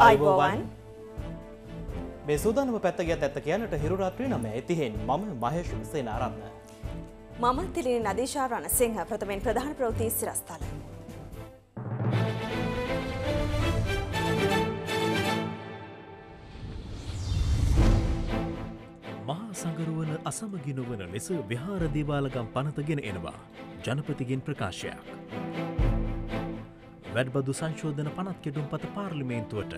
අයිබෝවන් මේ සූදානම පැත්තගත් ඇත්ත කියන්නට හිරුරාත්‍රී නම ඇතිහෙන් මම මහේෂ සේනාරන්න. මම තිලිනි නදේශා රණසිංහ ප්‍රථමෙන් ප්‍රධාන ප්‍රවෘත්ති සිරස්තල. මහා සඟරුවන අසමගිනුවන ලෙස විහාර දේවාලගම් පනතගෙන එනවා. ජනපතිගෙන් ප්‍රකාශයක්. වැඩබදු සංශෝධන පනත් කෙටුම් පත පාර්ලිමේන්තුවට.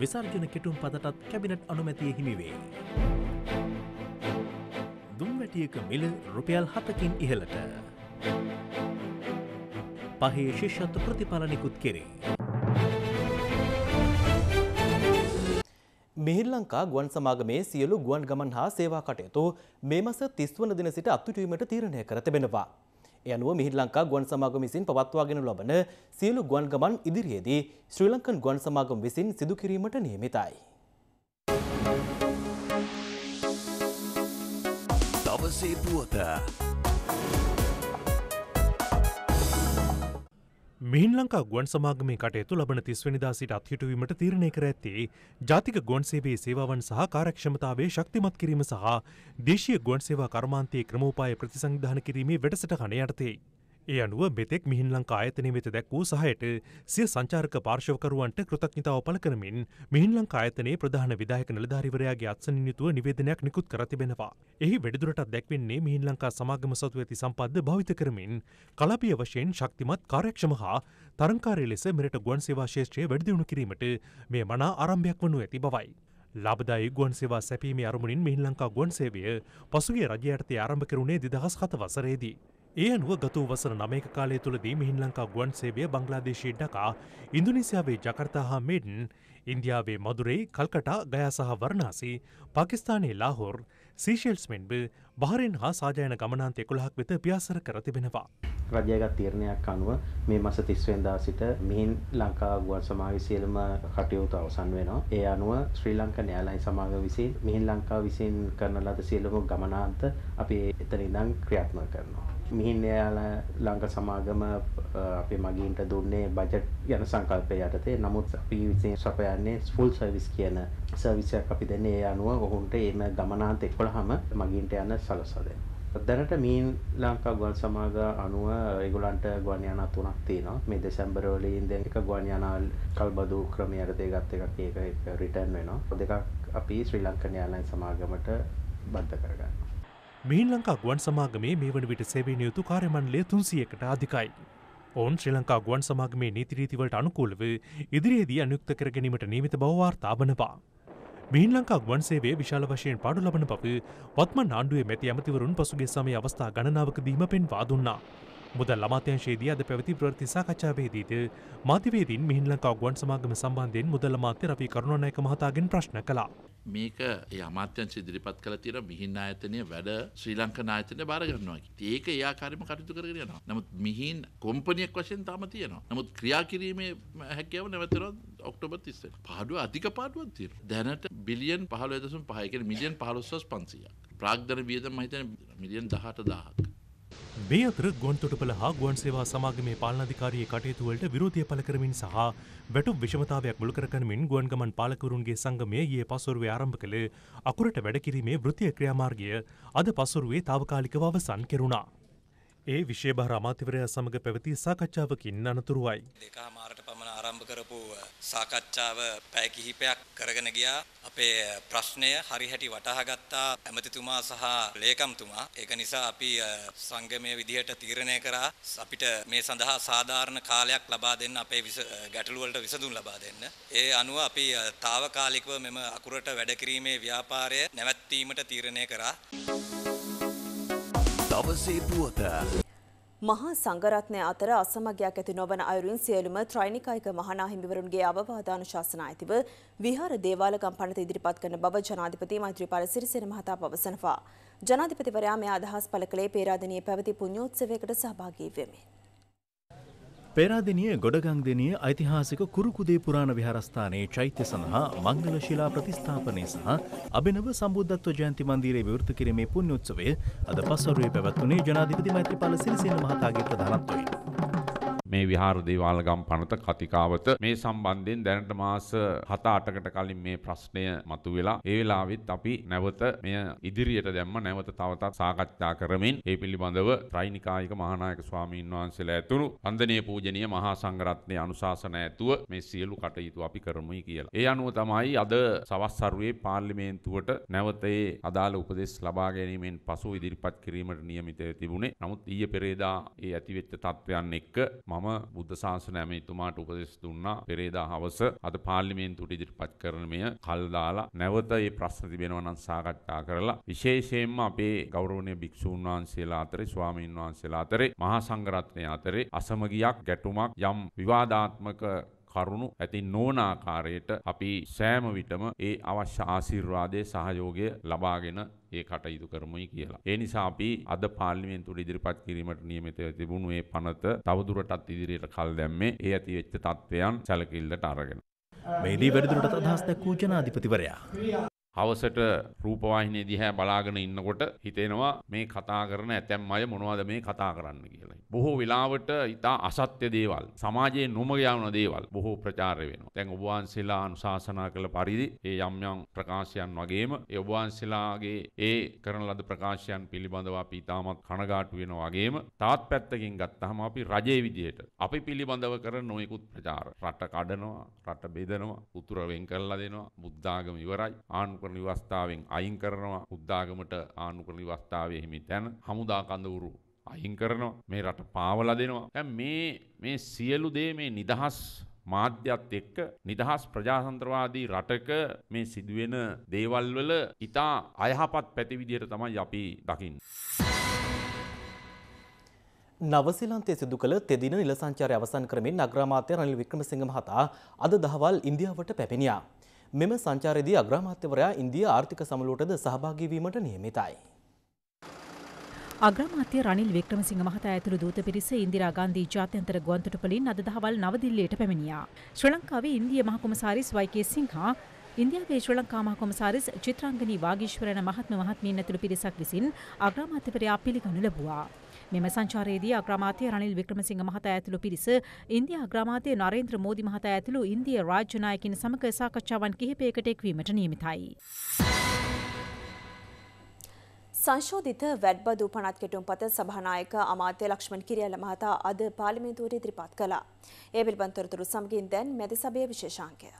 විසර්ජන කෙටුම් පතටත් කැබිනට් අනුමැතිය හිමිවේ. දුම්වැටියක මිල රුපියල් හතකින් ඉහලට. පහේ ශිෂ්ෂත්ව ප්‍රතිඵලනිකුත් කෙරේ. මිහිල් ලංකා ගුවන් සමාගමේ සියලු ගුවන් ගමන් හා සේවා කටයුතු මේ මස 30 වන දින සිට අත්විඳීමට තීරණය කර තිබෙනවා. යනුව මිහිරි ලංකා ගුවන් සමාගම විසින් පවත්වාගෙන ලබන සියලු ගුවන් ගමන් ඉදිරියේදී ශ්‍රී ලංකන් ගුවන් සමාගම විසින් සිදු කිරීමට නියමිතයි. දවසේ පුවත මින් ලංකා ගුවන් සමාගමේ කටයුතු ලබන තිස්වනිදා සිට අත්හිටුවීමට තීරණය කර ඇත්තේ ජාතික ගොන් සේවේ සේවාවන් සහ කාරක්ෂමතාවේ ශක්තිමත් කිරීම සහ දේශය ගොන් සේවා කර්මාන්තයේ ක්‍රමෝපාය ප්‍රතිසංධාන කිරීමේ වැඩසටහන යටතේ. ඒ අනුව මෙතෙක් මිහින් ලංකා ඇතන වෙත දැක් වූ සහයට සිය සංචාර්ක පාර්ශවකරුවන්ට කෘතඥතාව පල කරමින් මිහින් ලංකා ඇතනේ ප්‍රධාන විදායක නිලධාරිවරයාගේ අත්සනියුතුව නිවේදනයක් නිකුත් කර තිබෙනවා. එහි වැඩිදුරටත් දැක්වෙන්නේ මිහින් ලංකා සමාගම සතු ඇති සම්පද්ද භාවිත කරමින් කලාපිය වශයෙන් ශක්තිමත් කාර්යක්ෂම හා තරංකාරය ලෙස මෙරට ගුවන් සේවා ශේෂත්‍රය වැඩදිවුණු කිරීමට මේ මනා ආරම්භයක් වනු ඇති බවයි. ලබදායි ගුවන් සේවා සැපීමේ අරමුණින් මිහින් ලංකා ගුවන් සේවය පසුගේ රජයටතේ ආරම්භ කරුණේ දෙදහස් කත වසරේදී. ඒ අනුව ගතු වසර නමේක කාලය තුළදී මිහින් ලංකා ගුවන් සේවය බංගලාදේශී ඩකා ඉන්දුනිසියාවේ ජකර්තා හා මේඩන් ඉන්දියාවේ මදුරේ කල්කටා ගයා සහ වරණාසි පාකිස්ානයේ ලාහොර් සීශෙල්ස් මෙන්බ බහරෙන් හා සාජයන ගමනන්තය කොළහක් වෙත පියාසර කර තිබෙනවා. රජයගත් තීරණයක් අනුව මේ මස තිස්වෙන්දා සිට මිහින් ලංකා ගුවන් සමාවි සියලම කටයුතු අවසන් වෙනවා. ඒ අනුව ශ්‍රී ලංක නෑලයින් සමාග විසින් මිහින් ලංකා විසින් කරන ලද සියලම ගමනාන්ත අපි එතන ඉඳන් ක්‍රියාත්මක කරනවා. මිහින් එයාලා ලංක සමාගම අපි මගින්ට දුන්නේ බජට් යන සංකල්පය යටතේ නමුත් අපි විසින් සපයන්නේ ෆුල් සර්විස් කියන සර්විසයක් අපි දෙන්නේ ඒ අනුව ඔහුන්ට එම ගමනාන්ත එක්කොළහම මගින්ට යන සලසදේ. දැනට මීන් ලංකා ගුවන් සමාග අනුව ඒගොලන්ට ගුවන් යානා තුනක් තියෙනවා මේ දෙසැම්බර් වල ඉඳන් එක ගුවන් යානා කල්බදු ක්‍රමයට දෙකත් එකක් ඒක රිටර්න් වෙනවා දෙකක් අපි ශ්‍රී ලංකන් එයාර්ලයින් සමාගමට බද්ධ කරගන්නවා මේ ලංකා ගුවන් සමාගමේ මේ වන විට සෙවෙන යුතු කාර්මණලය තුන්සියකට අධිකයි. ඔවන් ශ්‍රී ලංකා ගුවන් සමාගමේ නීතිරීතිවලට අනුකූලව ඉදිරියේදී අනුක්ත කරගැනීමට නීමිත බවවාර්තාබනවා. මීන් ලංකා ගුවන්සේවේ විශාල වශයෙන් පාඩු ලබන පප වත්ම ආණ්ඩුවේ මැති ඇමතිවරුන් පසුගේ සමය අවස්ථා ගණනාවකදීම පෙන්වා දුන්නා. මුදල් අමාත්‍යංශයේදී අද පැවති ප්‍රවෘත්ති සාකච්ඡාවේදීද මාධ්‍යවේදීන් මිහින් ලංකා ගුවන් සමාගම සම්බන්ධයෙන් මුදල් අමාත්‍ය රවි කරුණානායක මහතාගෙන් ප්‍රශ්න කළා. මේක ඒ අමාත්‍යංශ ඉදිරිපත් කළ තියෙන මිහින් ආයතනය වැඩ ශ්‍රී ලංකා ආයතනය බාර ගන්නවා. ඒක ඒ ආකාරයෙන්ම කටයුතු කරගෙන යනවා. නමුත් මිහින් කොම්පනියක් වශයෙන් තාම තියෙනවා. නමුත් ක්‍රියා කිරීමේ හැකියාව නැවතනවා ඔක්ටෝබර් 30 වෙනිදා. පාඩුව අධික පාඩුවක් තියෙනවා. දැනට බිලියන් 15.5 කියන්නේ මිලියන් 15.500ක්. ප්‍රාග්ධන වියදම් මහිතන මිලියන් 18000ක්. මේ අතර ගොන්තොටපල හා ගුවන් සේවා සමාගමේ පාලනාධිකාරී කටයුතුවලට විරෝධය පළ කරමින් සහ වැටු විෂමතාවයක් මුළු කරකරමින් ගුවන්ගමන් පාලකවරුන්ගේ සංගමය ඊයේ පසොරුවේ ආරම්භ කළ අකුරට වැඩකිරීමේ වෘත්තීය ක්‍රියාමාර්ගය අද පසොරුවේ తాවකාලිකව අවසන් කෙරුණා. ඒ විශේෂ භාර අමාත්‍යවරයා සමග පැවති සාකච්ඡාවකින් අනතුරුවයි. දෙකහමාරට ආරම්භ කරපු සාකච්ඡාව පැය කිහිපයක් කරගෙන ගියා. අපේ ප්‍රශ්නය හරිහැටි වටහා ගත්තා ඇමතිතුමා සහ ලේකම්තුමා. ඒක නිසා අපි සංගමයේ විදිහට තීරණය කරා අපිට මේ සඳහා සාධාරණ කාලයක් ලබා දෙන්න අපේ ගැටළු වලට විසඳුම් ලබා දෙන්න. ඒ අනුව අපි తాවකාලිකව මෙම අකුරට වැඩ කිරීමේ ව්‍යාපාරය නැවැත්වීමට තීරණය කරා. දවසේ පුවත මහා සංගරත්නය අතර අසමගයක් ඇති නොවන අයුරින් සියලුම ත්‍රයිනිකායික මහනාහිමිවරුන්ගේ අවවාධාන ශාසන ඇතිව විහාර දේවාලකම් පනත ඉදිරිපත් කරන බව ජනාධිපති මෛත්‍රීපාල සිරිසෙන මහතා පවසනවා. ජනාධිපතිවරයා මේ අදහස් පළ කළේ පේරාදෙනිය පැවති පුණ්‍යෝත්සවයකට සහභාගී වෙමින්. පෙරාදෙනිය ගොඩගංදෙනිය ඓතිහාසික කුරුකුදේ පුරාණ විහාරස්ථානයේ චෛත්‍ය සඳහා මංගල ශිලා ප්‍රතිස්ථාපනය සහ අභිනව සම්බුද්ධත්ව ජයන්ති මන්දිරයේ විවෘත කිරීමේ පුණ්‍යෝත්සවය අද පස්වරුවේ පැවැත්වුණේ ජනාධිපති මෛත්‍රීපාල සිරිසේන මහතාගේ ප්‍රධානත්වයෙන්. මේ විහාර දේවාලගම් පනත කතිකාවත මේ සම්බන්ධයෙන් දැනට මාස 7-8කට කලින් මේ ප්‍රශ්නය මතුවෙලා ඒ වෙලාවෙත් අපි නැවත මෙය ඉදිරියට දැම්ම නැවත තවතත් සාකච්ඡා කරමින් ඒ පිළිබඳව ත්‍රිනිකායික මහානායක ස්වාමීන් වහන්සේලා ඇතුළු වන්දනීය පූජනීය මහා සංඝරත්නයේ අනුශාසන ඇතුව මේ සියලු කටයුතු අපි කරමුයි කියලා. ඒ අනුව තමයි අද සවස් සරුවේ පාර්ලිමේන්තුවට නැවත ඒ අදාළ උපදෙස් ලබා ගැනීමෙන් පසු ඉදිරිපත් කිරීමට නියමිතව තිබුණේ. නමුත් ඊයේ පෙරේදා ඒ ඇතිවෙච්ච තත්ත්වයන් එක්ක මම මම බුද්ධ ශාසනයම එතුමාට උපදෙස් දුන්නා පෙරේදා හවස අද පාර්ලිමේන්තුවට ඉදිරිපත් කරන මෙය කල් දාලා නැවත මේ ප්‍රශ්න තිබෙනවා නම් සාකච්ඡා කරලා විශේෂයෙන්ම අපේ ගෞරවනීය භික්ෂූන් වහන්සේලා අතරේ ස්වාමීන් වහන්සේලා අතරේ මහා සංඝරත්නය අතරේ අසමගියක් ගැටුමක් යම් විවාදාත්මක කරුණු ඇති නොවන ආකාරයට අපි සෑම විටම ඒ අවශ්‍ය ආශිර්වාදයේ සහයෝගය ලබාගෙන ඒ කටයුතු කරමුයි කියලා. ඒ නිසා අපි අද පාර්ලිමේන්තුවට ඉදිරිපත් කිරීමට නියමිතව තිබුණු ඒ පනත තවදුරටත් ඉදිරියට කල් දැම්මේ ඒ ඇතිවෙච්ච තත්ත්වයන් සැලකිල්ලට අරගෙන. මේදී වැඩිදුරටත් අදහස් දැක්වූ ජනාධිපතිවරයා. හවසට රූපවාහිනය දිහැ බලාගෙන ඉන්නකොට හිතෙනවා මේ කතා කරන ඇතැම් අය මොනවද මේ කතා කරන්න කියලා. බොහෝ වෙලාවට ඉතා අසත්‍ය දේවල් සමාජයේ නොමගයාවන දේවල් බොහෝ ප්‍රචාරය වෙනවා. දැන් ඔබවහන්සේලා අනුශාසනා කළ පරිදි ඒ යම් යම් ප්‍රකාශයන් වගේම ඒ ඔබවහන්සේලාගේ ඒ කරන ලද ප්‍රකාශයන් පිළිබඳව අපි ඉතාමත් කනගාටු වෙනවා වගේම තාත් පැත්තකින් ගත්තහම අපි රජයේ විදිහට අපි පිළිබඳව කරන නොයෙකුත් ප්‍රචාර රට කඩනවා රට බෙදනවා උතුර වෙන් කරලා දෙනවා බුද්ධාගම ඉවරයි ආණ්ඩුක්‍රම ආණ්ඩුකරණ ව්‍යවස්ථාවෙන් අයින් කරනවා උද්දාගමට ආණ්ඩුකරණ ව්‍යවස්ථාවේ හිමි තැන හමුදා කඳවුරු අයින් කරනවා මේ රට පාවලා දෙනවා දැන් මේ මේ සියලු දේ මේ නිදහස් මාධ්‍යත් එක්ක නිදහස් ප්‍රජාතන්ත්‍රවාදී රටක මේ සිදුවෙන දේවල් වල ඊටා අයහපත් පැති විදියට තමයි අපි දකින්නේ නවසිලන්තය සිදු කළ තෙදින නිල සංචාරය අවසන් කරමින් අග්‍රාමාත්‍ය රනිල් වික්‍රමසිංහ මහතා අද දහවල් ඉන්දියාවට පැමිණියා. මෙම සංචාරයේදී අග්‍රාමාත්‍යවරයා ඉන්දියා ආර්ථික සමුළුවටද සහභාගී වීමට නියමිතයි. අග්‍රමාත්‍ය රනිල් වික්‍රමසිංහ මහතා ඇතුළු දූත පිරිස ඉන්දිරා ගාන්ධී ජාත්‍යන්තර ගුවන්තොටුපළින් අද දහවල් නවදිල්ලියට පැමිණියා. ශ්‍රී ලංකාවේ ඉන්දිය මහකොමසාරිස් වයිකේ සිංහා ඉන්දියාවේ ශ්‍රී ලංකා මහකොමසාරිස් චිත්‍රාංගනී වාගීශ්වරණ මහත්ම මහත්මීන් ඇතුළු පිරිසක් විසින් අග්‍රාමාත්‍යවරයා පිළිගනු ලැබුවා. මෙම සංචාරයේදී අග්‍රාමාත්‍ය රනිල් වික්‍රමසිංහ මහතා ඇතුළු පිරිස ඉන්දියා අග්‍රාමාත්‍ය නරේන්ද්‍ර මෝදි මහතා ඇතුළු ඉන්දිය රාජ්‍ය නායකින් සමග සාකච්ඡාවන් කිහිපයකට එක්වීමට නියමිතයි. සංශෝධිත වැඩ්බදු පනත් කෙටුම් පත සභානායක අමාත්‍ය ලක්ෂ්මන් කිරියල මහතා අද පාලිමේන්තුවට ඉදිරිපත් කළා. ඒ පිළිබඳ තොරතුරු සමගින් දැන් මැද සභයේ විශේෂාංකය.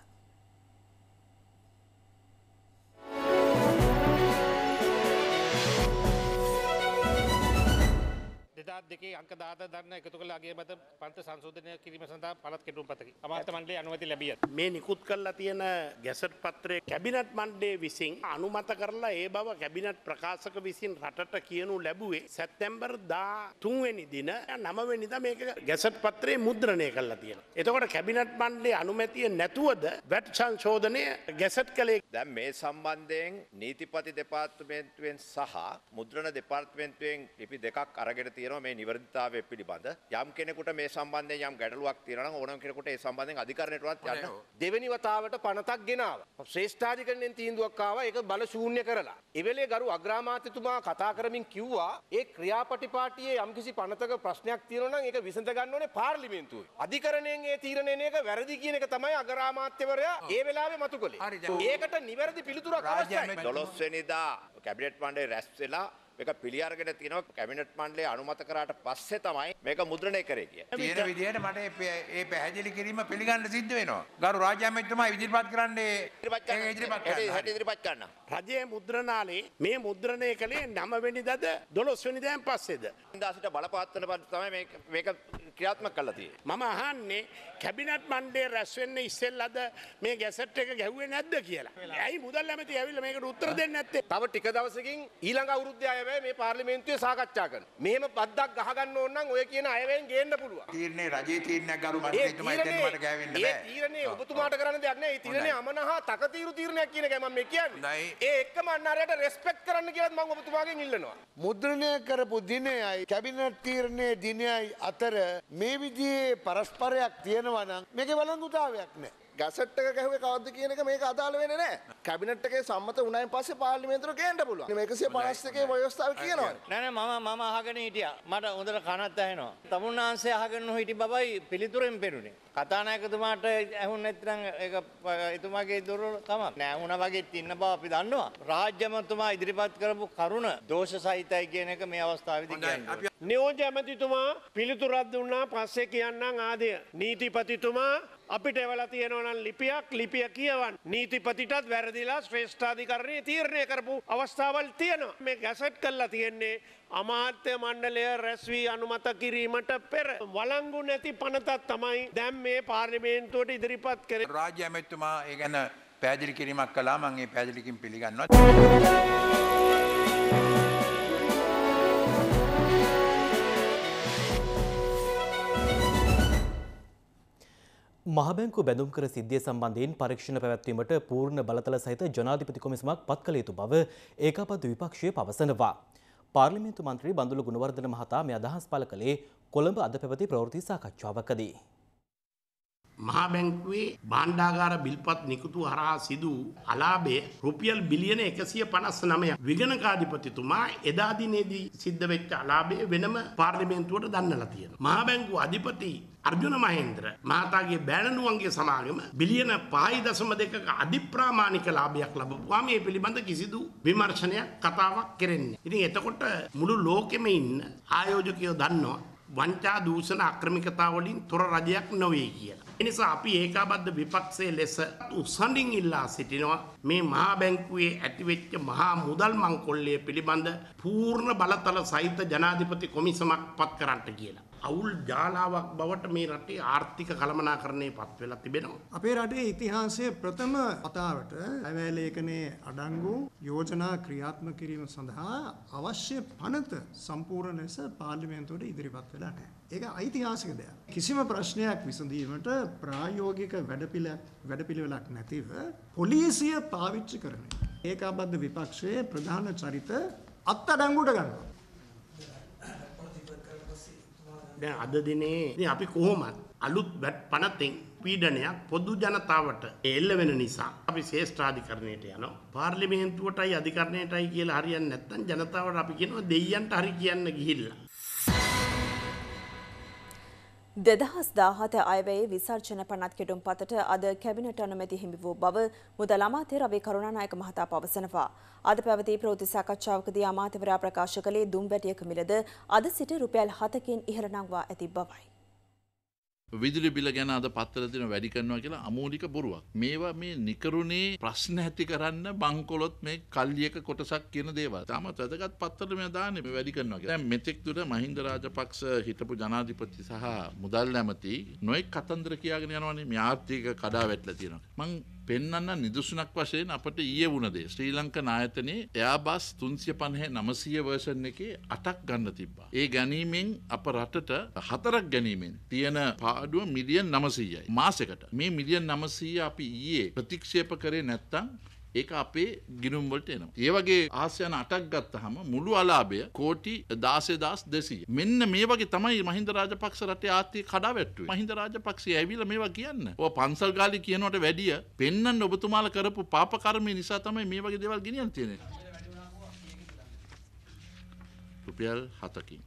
දෙදත් දෙකේ අංක දාත දන්න එකතු කළාගේ මත පන්ත සංශෝධනය කිරීම සඳහා පළත් කෙටුම් පතකි අමාත්‍ය මණ්ඩලයේ අනුමැති ලැබිය. මේ නිකුත් කරලා තියෙන ගැසට් පත්‍රය කැබිනට් මණ්ඩලයේ විසින් අනුමත කරලා ඒ බව කැබිනට් ප්‍රකාශක විසින් රටට කියනු ලැබුවේ සැප්තැම්බර් 13 වෙනි දින 9 වෙනිදා මේක ගැසට් පත්‍රයේ මුද්‍රණය කරලා තියෙනවා. එතකොට කැබිනට් මණ්ඩලයේ අනුමැතිය නැතුවද වැට් සංශෝධනය ගැසට් කළේ දැන් මේ සම්බන්ධයෙන් නීතිපති දෙපාර්තමේන්තුවෙන් සහ මුද්‍රණ දෙපාර්තමේන්තුවෙන් ලිපි දෙකක් අරගෙන තියෙනවා තියෙනවා මේ නිවර්දිතාවය පිළිබඳ. යම් කෙනෙකුට මේ සම්බන්ධයෙන් යම් ගැටලුවක් තියෙනවා නම් ඕනම කෙනෙකුට ඒ සම්බන්ධයෙන් අධිකරණයටවත් යන්න. දෙවෙනි වතාවට පනතක් ගෙනාවා. ශ්‍රේෂ්ඨාධිකරණයෙන් තීන්දුවක් ආවා ඒක බල ශූන්‍ය කරලා. ඒ වෙලේ ගරු අග්‍රාමාත්‍යතුමා කතා කරමින් කිව්වා ඒ ක්‍රියාපටිපාටියේ යම්කිසි පනතක ප්‍රශ්නයක් තියෙනවා නම් ඒක විසඳ ගන්න ඕනේ පාර්ලිමේන්තුවේ. අධිකරණයෙන් ඒ තීරණය එක වැරදි කියන එක තමයි අග්‍රාමාත්‍යවරයා ඒ වෙලාවේ මතු කළේ. ඒකට නිවැරදි පිළිතුරක් අවශ්‍යයි. 12 වෙනිදා කැබිනට් මණ්ඩලය රැස් වෙලා මේක පිළිඅරගෙන තියෙනවා කැබිනට් මණ්ඩලය අනුමත කරාට පස්සේ තමයි මේක මුද්‍රණය කරේ කියන්නේ. තියෙන විදිහට මට මේ පැහැදිලි කිරීම පිළිගන්න සිද්ධ වෙනවා. ගරු රාජ්‍යාමත්තුමා ඉදිරිපත් කරන්නේ ඒක ඉදිරිපත් කරන්න. හැටි ඉදිරිපත් කරන්න. රජයේ මුද්‍රණාලේ මේ මුද්‍රණය කළේ 9 වෙනිදාද 12 වෙනිදාන් පස්සේද? ඉන්දාසිට බලපවත් වෙන පස්සේ තමයි මේක මේක ක්‍රියාත්මක කළා තියෙන්නේ. මම අහන්නේ කැබිනට් මණ්ඩලය රැස් වෙන්න ඉස්සෙල්ලාද මේ ගැසට් එක ගැහුවේ නැද්ද කියලා. ඇයි මුදල් ඇමති ඇවිල්ලා මේකට උත්තර දෙන්නේ නැත්තේ? තව ටික දවසකින් ඊළඟ අවුරුද්දේ අයවැය මේ පාර්ලිමේන්තුවේ සාකච්ඡා කරන. මෙහෙම පද්දක් ගහගන්න ඕන නම් ඔය කියන අයවැයෙන් ගේන්න පුළුවන්. තීරණේ රජයේ තීරණයක් ගරු මණ්ඩලයටමයි දෙන්න මට ගෑවෙන්න බෑ. ඒ තීරණේ ඔබතුමාට කරන්න දෙයක් නෑ. ඒ තීරණේ අමනහා තකතිරු තීරණයක් කියන එකයි මම මේ කියන්නේ. ඒ එක්කම අන්නාරයට රෙස්පෙක්ට් කරන්න කියලාත් මම ඔබතුමාගෙන් ඉල්ලනවා. මුද්‍රණය කරපු දිනයයි කැබිනට් තීරණයේ දිනයයි අතර මේ විදිහේ පරස්පරයක් තියෙනවා නම් මේකේ වළංගුතාවයක් නෑ. ගසට්ට ගැහුව කවද කියනක මේක අදාල වෙන නෑ කැබිනට්ක සම්මත උනයි පස පාලිමේතර කේන්ට පුල මේකසේ පනස්සකේ වයස්ථාව කියනවා නැන ම මම අහගෙන හිටිය මට හොඳට කනත් ඇහනවා තමුන්නාන්සේ අහගන්න හිටි බබයි පිළිතුරෙන් පෙරුණේ කතානායකතුමාට ඇහුන් නැතිනම් එතුමාගේ දුරු තම නෑහුණ වගේ ඉන්න බව අපි දන්නවා රාජ්‍යමතුමා ඉදිරිපත් කරපු කරුණ දෝෂ සහිතයි කියන එක මේ අවස්ථාවද අපි නියෝජ්‍ය ඇමතිතුමා පිළිතුරක් දුන්නා පස්සේ කියන්නම් ආදය. නීතිපතිතුමා අපිට එවලා තියෙනවනම් ලිපියක් ලිපිය කියවන් නීතිපතිටත් වැරදිලා ශ්‍රේෂ්ඨාධිකරණයේ තීරණය කරපු අවස්ථාවල් තියෙනවා. මේ ගැසට් කළා තියෙන්නේ අමාත්‍ය මණ්ඩලය රැස්වී අනුමත කිරීමට පෙර වලංගු නැති පනතත් තමයි දැම් මේ පාර්ලිමේන්තුවට ඉදිරිපත් කර රාජ්‍ය ඇමැත්තුමා ඒ ගැන පැදිලි කිරීමක් කලා මගේ පැදිලිකින් පිළිගන්නවා. මහබැංකු බැඳුම්කර සිද්ධිය සම්බන්ධයෙන් පරීක්ෂණ පැවැත්වීමට පූර්ණ බලතල සහිත ජනාධිපති කොමිසමක් පත් කළ යුතු බව ඒකාපත් විපක්ෂය පවසනවා. පාර්ලිමේන්තු මන්ත්‍රී බඳුළු ගුණවර්ධන මහතා මේ අදහස් පළ කළේ කොළඹ අද පැවති ප්‍රවෘත්ති සාකච්ඡාවකදී. මහා බැංකුවේ බාණ්ඩාගාර බිල්පත් නිකුතු හරහා සිදු අලාභය රුපියල් බිලියන 159 විගණකාධිපතිතුමා එදා දිනේදී සිද්ධ වෙච්ච අලාභය වෙනම පාර්ලිමේන්තුවට දන්නලා තියෙනවා. මහා බැංකුව අධිපති අර්ජුන මහේන්ද්‍ර මහතාගේ බෑණනුවන්ගේ සමාගම බිලියන 5.2ක අධිප්‍රාමාණික ලාභයක් ලැබුවා මේ පිළිබඳ කිසිදු විමර්ශනයක් කතාවක් කෙරෙන්නේ. ඉතින් එතකොට මුළු ලෝකෙම ඉන්න ආයෝජකයෝ දන්නවා වංචා දූෂණ අක්‍රමිකතා වලින් තොර රජයක් නොවේ කියලා. එනිසා අපි ඒකාබද්ධ විපක්ෂයේ ලෙස උසඳින් ඉල්ලා සිටිනවා මේ මහා බැංකුවේ ඇතිවෙච්ච මහා මුදල් මංකොල්ලය පිළිබඳ පූර්ණ බලතල සහිත ජනාධිපති කොමිසමක් පත් කරන්නට කියලා. අවුල් ජාලාවක් බවට මේ රටේ ආර්ථික කළමනාකරණය පත් වෙලා තිබෙනවා. අපේ රටේ ඉතිහාසයේ ප්‍රථම කතාවට ඇවෑ ලේඛනයේ අඩංගු යෝජනා ක්‍රියාත්මක කිරීම සඳහා අවශ්‍ය පනත සම්පූර්ණ ලෙස පාර්ලිමේන්තුවට ඉදිරිපත් වෙලා නැහැ. ඒක ඓතිහාසික දෙයක්. කිසිම ප්‍රශ්නයක් විසඳීමට ප්‍රායෝගික වැඩපිළිවෙලක් නැතිව පොලිසිය පාවිච්චි කරනවා. ඒකාබද්ධ විපක්ෂයේ ප්‍රධාන චරිත අත්අඩංගුවට ගන්නවා. දැන් අද දිනේ ඉතින් අපි කොහොමත් අලුත් පනතෙන් පීඩනයක් පොදු ජනතාවට එල්ල වෙන නිසා අපි ශේෂ්ඨාධිකරණයට යනවා පාර්ලිමේන්තුවටයි අධිකරණයටයි කියලා හරියන්නේ නැත්නම් ජනතාවට අපි කියනවා දෙයියන්ට හරි කියන්න ගිහිල්ලා දෙදහස් දාහත අයවයේ විසර්ජන පනත් කෙටුම් පතට අද කැබිනට අනුමැති හිමි වූ බව මුදල් අමාත්‍ය රවි කරුණානායක මහතා පවසනවා. අද පැවති ප්‍රවෘත්ති සාකච්ඡාවකදී අමාත්‍යවරයා ප්‍රකාශ කළේ දුම්වැටියක මිලද අද සිට රුපියල් 7කින් ඉහළ නංවා ඇති බවයි. විදුලි බිල ගැන අද පත්තර තින වැඩි කරනවා කියලා අමෝලික බොරුවක්. මේවා මේ නිකරුණේ ප්‍රශ්න ඇති කරන්න බංකොලොත් මේ කල්ලියක කොටසක් කියන දේවල්. තාමත් වැදගත් පත්තර මේ දාන්නේ මේ වැඩි කරනවා කියලා. දැන් මෙතෙක් දුර මහින්ද රාජපක්ෂ හිටපු ජනාධිපති සහ මුදල් ඇමති නොඑක් කතන්දර කියාගෙන යනවනේ මේ ආර්ථික කඩාවැටලා තියෙනවා. මං පෙන්වන්න නිදසුනක් වශයෙන් අපට ඊයේ වුණ දේ ශ්‍රී ලංකා නායතනයේ එයාබස් 350 900 වර්ෂන් එකේ 8ක් ගන්න තිබ්බා. ඒ ගැනීමෙන් අප රටට හතරක් ගැනීමෙන් තියෙන පාඩුව මිලියන් 900යි මාසෙකට. මේ මිලියන් 900 අපි ඊයේ ප්‍රතික්ෂේප කරේ නැත්තම් ඒක අපේ ගිනුම් වලට එනවා. ඒ වගේ ආසියාන 8ක් ගත්තහම මුළු අලාභය කෝටි 16200. මෙන්න මේ වගේ තමයි මහින්ද රාජපක්ෂ රටේ ආර්ථික කඩාවැට්ටුවේ. මහින්ද රාජපක්ෂය ඇවිල්ලා මේවා කියන්න. ඔය පන්සල් ගාලි කියනවට වැඩිය පෙන්වන්න ඔබතුමාලා කරපු පාප කර්මය නිසා තමයි මේ වගේ දේවල් ගෙනියන්න තියෙන්නේ. රුපියල් 7කින්.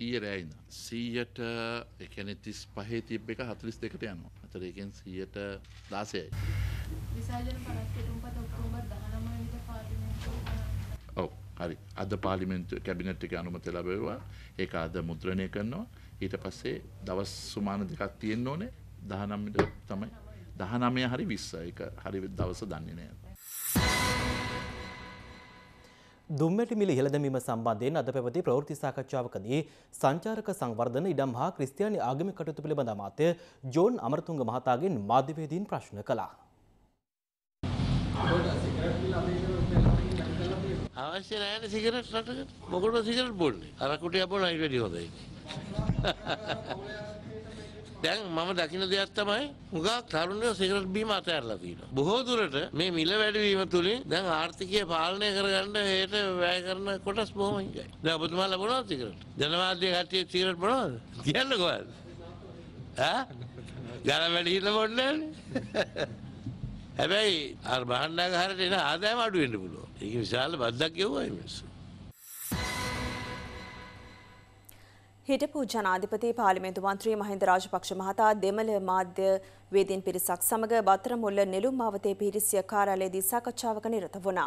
ඊයේ රැයින 100ට ඒ කියන්නේ 35 තිබ්බ එක 42ට යනවා. විස්තරයකින් 116යි. විසර්ජන පනස්කේතුම්පත ඔක්තෝබර් 19 වෙනිදා පාර්ලිමේන්තුවේ ඔව් හරි. අද පාර්ලිමේන්තුවේ කැබිනට් එකේ අනුමැතිය ලැබුවා. ඒක අද මුද්‍රණය කරනවා. ඊට පස්සේ දවස් සුමාන දෙකක් තියෙන්න ඕනේ. 19 තමයි 19 හරි 20 ඒක හරි දවස දන්නේ නැහැ. දුම්මැටි මිල ඉහළ දැමීම සම්බන්ධයෙන් අද පැවති ප්‍රවෘත්ති සාකච්ඡාවකදී සංචාරක සංවර්ධන ඉඩම් හා ක්‍රිස්තියානි ආගමික කටයුතු පිළිබඳ අමාත්‍ය ජෝන් අමරතුංග මහතාගෙන් මාධ්‍යවේදීන් ප්‍රශ්න කළා. අවශ්‍ය නැහැ සිගරට් රටකට මොකටද සිගරට් බොන්නේ අරකුටිය බොන අයිඩි හොඳයි. දැන් මම දකින දෙයක් තමයි හුඟක් තරුණයෝ සිගරට් බීම අතහැරලා තියෙනවා. බොහෝ දුරට මේ මිල වැඩිවීම තුලින් දැන් ආර්ථිකය පාලනය කරගන්න හේට වැය කරන කොටස් බොහොම ඉඟයි. දැන් ඔබතුමා ලබනවා සිගරට්. ජනමාධ්‍ය කට්ටිය සිගරට් බොනවද? කියන්න කොහොමද? ඈ? ගාන වැඩි හිල බොන්නේ හැබැයි අර භාණ්ඩාගාරයට එන ආදායම අඩු වෙන්න පුළුවන්. ඒක විශාල බද්දක් යවුවයි මිනිස්සු. හිටපු ජනාධිපති පාර්ලිමේන්තු මන්ත්‍රී මහින්ද රාජපක්ෂ මහතා දෙමළ මාධ්‍ය වේදීන් පිරිසක් සමග බතරමුල්ල නෙළුම් මාවතේ පිරිසිය කාර්යාලයේදී සාකච්ඡාවක නිරත වුණා.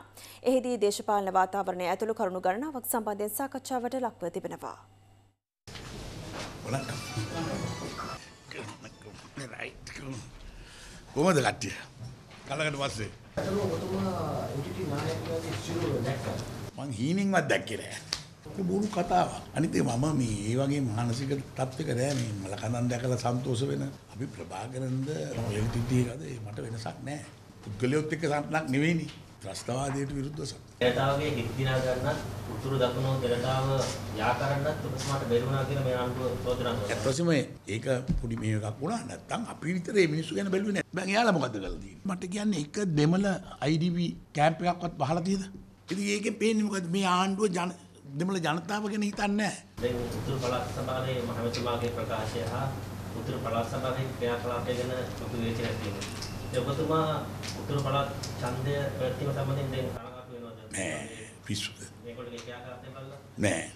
එහිදී දේශපාලන වාතාවරණය ඇතුළු කරුණු ගණනාවක් සම්බන්ධයෙන් සාකච්ඡාවට ලක්ව තිබෙනවා. කොහොමද කට්ටිය? කලකට පස්සේ. මං හීනින්වත් දැක්කේ නෑ. බොරු කතාවක්. අනිත් ඒ මම මේ ඒ වගේ මානසික තත්ත්වයක නෑ මේ මලකඳන් දැකලා සන්තෝෂ වෙන. අපි ප්‍රභාකරන්ද එලිටිටි එකද මට වෙනසක් නෑ. පුද්ගලයොත් එක්ක සම්පන්නක් නෙවෙයිනේ. ත්‍රස්තවාදයට විරුද්ධව සත්. ජනතාවගේ හිත දිනා ගන්නත් උතුරු දකුණු ජනතාව යා කරන්නත් ඔබතුමාට බැරිුණා කියලා මේ අනුව චෝදනා කරනවා. ඇත්ත වශයෙන්ම ඒක පොඩි මේ එකක් වුණා නැත්තම් අපි විතරේ මිනිස්සු ගැන බැලුවේ නැහැ. මම එයාලා මොකද කරලා තියෙන්නේ? මට කියන්නේ එක දෙමළ IDP කැම්ප් එකක්වත් වහලා තියෙද? ඉතින් ඒකෙන් පේන්නේ මොකද්ද මේ ආණ්ඩුව ජන දෙමළ ජනතාව ගැන හිතන්නේ නැහැ. දැන් උතුරු පළාත් සභාවේ මහමැතිතුමාගේ ප්‍රකාශය හා උතුරු පළාත් සභාවේ ක්‍රියාකලාපය ගැන ඔබ විචාර තියෙනවා. දැන් ඔබතුමා උතුරු පළාත් ඡන්දය වැඩිම සම්බන්ධයෙන් දැන් කනගාටු වෙනවද? නෑ පිස්සුද? මේකට ක්‍රියාකලාපය බලලා? නෑ.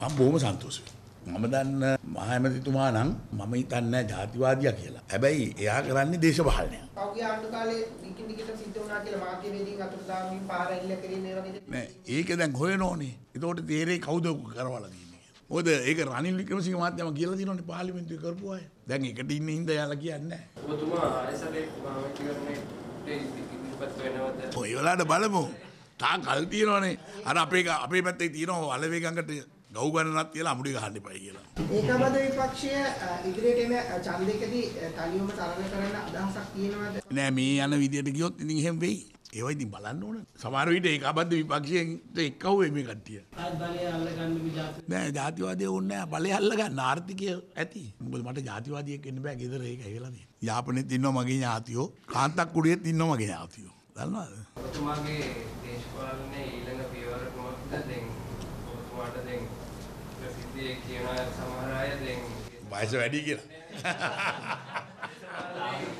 මම බොහොම සතුටුයි. මම දන්න මහමැතිතුමා නම් මම හිතන්නේ ජාතිවාදියා කියලා. හැබැයි එයා කරන්නේ දේශපාලනය. පෞගේ ආණ්ඩු කාලේ දිගින් දිගට සිද්ධ වුණා කියලා මාධ්‍යවේදීන් අතුරුදාමින් පාර ඇල්ල කරේ නෑ ඒක දැන් හොයන ඕනේ. ඒතකොට තේරෙයි කවුද කරවලා තියෙන්නේ කියලා. මොකද ඒක රනිල් වික්‍රමසිංහ මහත්මයා කියලා දිනවනේ පාර්ලිමේන්තුවේ කරපු අය. දැන් එකට ඉන්න හින්දා එයාලා කියන්නේ නෑ. ඔබතුමා ආරසලේ මාමැතිවරණේ ඔය වෙලාවට බලමු. තා කල් තියෙනවනේ. අර අපේ අපේ පැත්තේ තියෙනවා වලවේගඟට ගව් ගණනක් තියලා අමුඩි ගහන්න එපයි කියලා. ඒකමද විපක්ෂය ඉදිරියට එන ඡන්දයකදී තනියම තරණය කරන්න අදහසක් තියෙනවද? නෑ මේ යන විදියට ගියොත් ඉතින් එහෙම වෙයි. ඒවා ඉතින් බලන්න ඕන. සමහර විට ඒකබද්ද විපක්ෂයෙන් එක්කවෙ මේ කට්ටිය. නෑ ජාතිවාදයේ ඕනේ නෑ බලය අල්ලගන්න ආර්ථිකය ඇති. මොකද මට ජාතිවාදියෙක් වෙන්න බෑ ගෙදර ඒකයි කියලා තියෙන්නේ. යාපනයේත් ඉන්නවා මගේ ඥාතියෝ. කාන්තක් කුඩියෙත් ඉන්නවා මගේ ඥාතියෝ. දන්නවද? ඔබතුමාගේ දේශපාලනයේ ඊළඟ පියවර කොහොමද දැන් දේ කියන සමහර අය දැන් වයස වැඩි කියලා.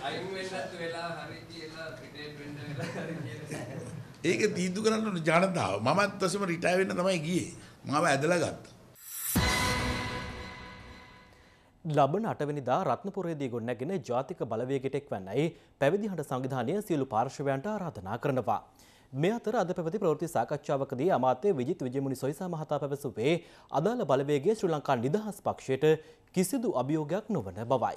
අයින් වෙන්නත් වෙලා හරි කියලා පිටේ වෙන්න වෙලා හරි කියලා. ඒක තීන්දුව කරන්න ජනතාව. මමත් තසම රිටයර් වෙන්න තමයි ගියේ. මම ඇදලා ගත්තා. ලබන අටවැනිදා රත්නපුරේදී ගොඩනැගෙන ජාතික බලවේගෙට එක්වන්නයි පැවිදි හඬ සංවිධානය සියලු පාර්ශවයන්ට ආරාධනා කරනවා. මේ අතර අද පැවති ප්‍රවෘත්ති සාකච්ඡාවකදී අමාත්‍ය විජිත් විජයමුනි සොයිසා මහතා පැවසුවේ අදාළ බලවේගය ශ්‍රී ලංකා නිදහස් පක්ෂයට කිසිදු අභියෝගයක් නොවන බවයි.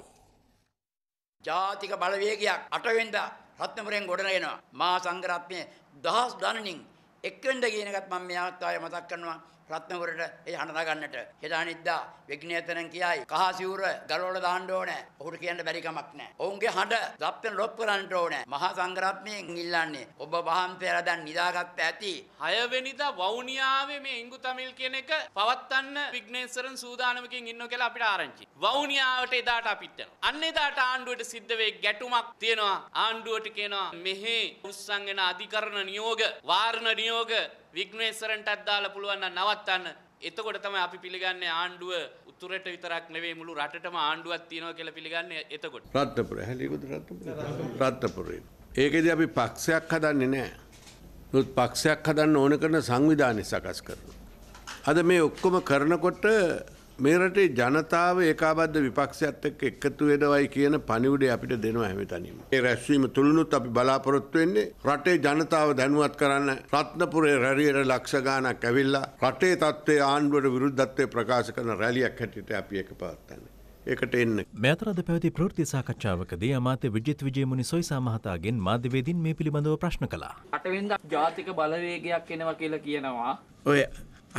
ජාතික බලවේගයක් අටවෙන්ද රත්නපුරෙන් ගොඩනගෙනවා. මා සංඝරත්නය දහස් ගණනින් එක්වෙන්ද කියන එකත් මම මේ අවස්ථාවේ මතක් කරනවා. රත්නපුරට ඒ හඬ නගන්නට. හෙදා නිද්දා විග්නේතනන් කියයි කහ සිවුර ගලවල දාන්න ඕනේ. ඔහුට කියන්න බැරි කමක් නැහැ. ඔවුන්ගේ හඬ දප්පෙන් ලොප් කරන්න ඕනේ. මහා සංග්‍රහත්මයෙන් ඉල්ලන්නේ. ඔබ වහන්සේලා දැන් නිදාගත්ත ඇති. 6 වෙනිදා වවුනියාවේ මේ ඉංගු තමිල් කියන එක පවත්වන්න විග්නේස්වරන් සූදානමකින් ඉන්නෝ කියලා අපිට ආරංචි. වවුනියාවට එදාට අපිට යනවා. අන්න එදාට ආණ්ඩුවට සිද්ධ වෙයි ගැටුමක් තියෙනවා. ආණ්ඩුවට කියනවා මෙහි උස්සන් වෙන අධිකරණ නියෝග වාරණ නියෝග විග්නේස්වරන්ටත් දාලා පුළුවන් නම් නවත්තන්න. එතකොට තමයි අපි පිළිගන්නේ ආණ්ඩුව උතුරට විතරක් නෙවෙයි මුළු රටටම ආණ්ඩුවක් තියෙනවා කියලා පිළිගන්නේ එතකොට. රත්නපුරේ හැලියුද රත්නපුරේ. රත්නපුරේ. ඒකෙදි අපි පක්ෂයක් හදන්නේ නැහැ. නුත් පක්ෂයක් හදන්න ඕන කරන සංවිධානය සකස් කරනවා. අද මේ ඔක්කොම කරනකොට මේ රටේ ජනතාව ඒකාබද්ධ විපක්ෂයත් එක්ක එකතු වෙනවයි කියන පණිවිඩය අපිට දෙනවා හැමතැනම. ඒ රැස්වීම තුලනුත් අපි බලාපොරොත්තු වෙන්නේ රටේ ජනතාව දැනුවත් කරන්න රත්නපුරේ රැළියට ලක්ෂ ගාණක් ඇවිල්ලා රටේ තත්ත්වයේ ආණ්ඩුවට විරුද්ධත්වයේ ප්‍රකාශ කරන රැලියක් හැටියට අපි එක පවත්වන්නේ. ඒකට එන්න. මෙතරද පැවති ප්‍රෘති සාකච්ඡාවකදී අමාත්‍ය විජිත් විජේමුනි සොයිසා මහතාගෙන් මාධ්‍යවේදීන් මේ පිළිබඳව ප්‍රශ්න කළා. අටවෙනිදා ජාතික බලවේගයක් එනවා කියලා කියනවා. ඔය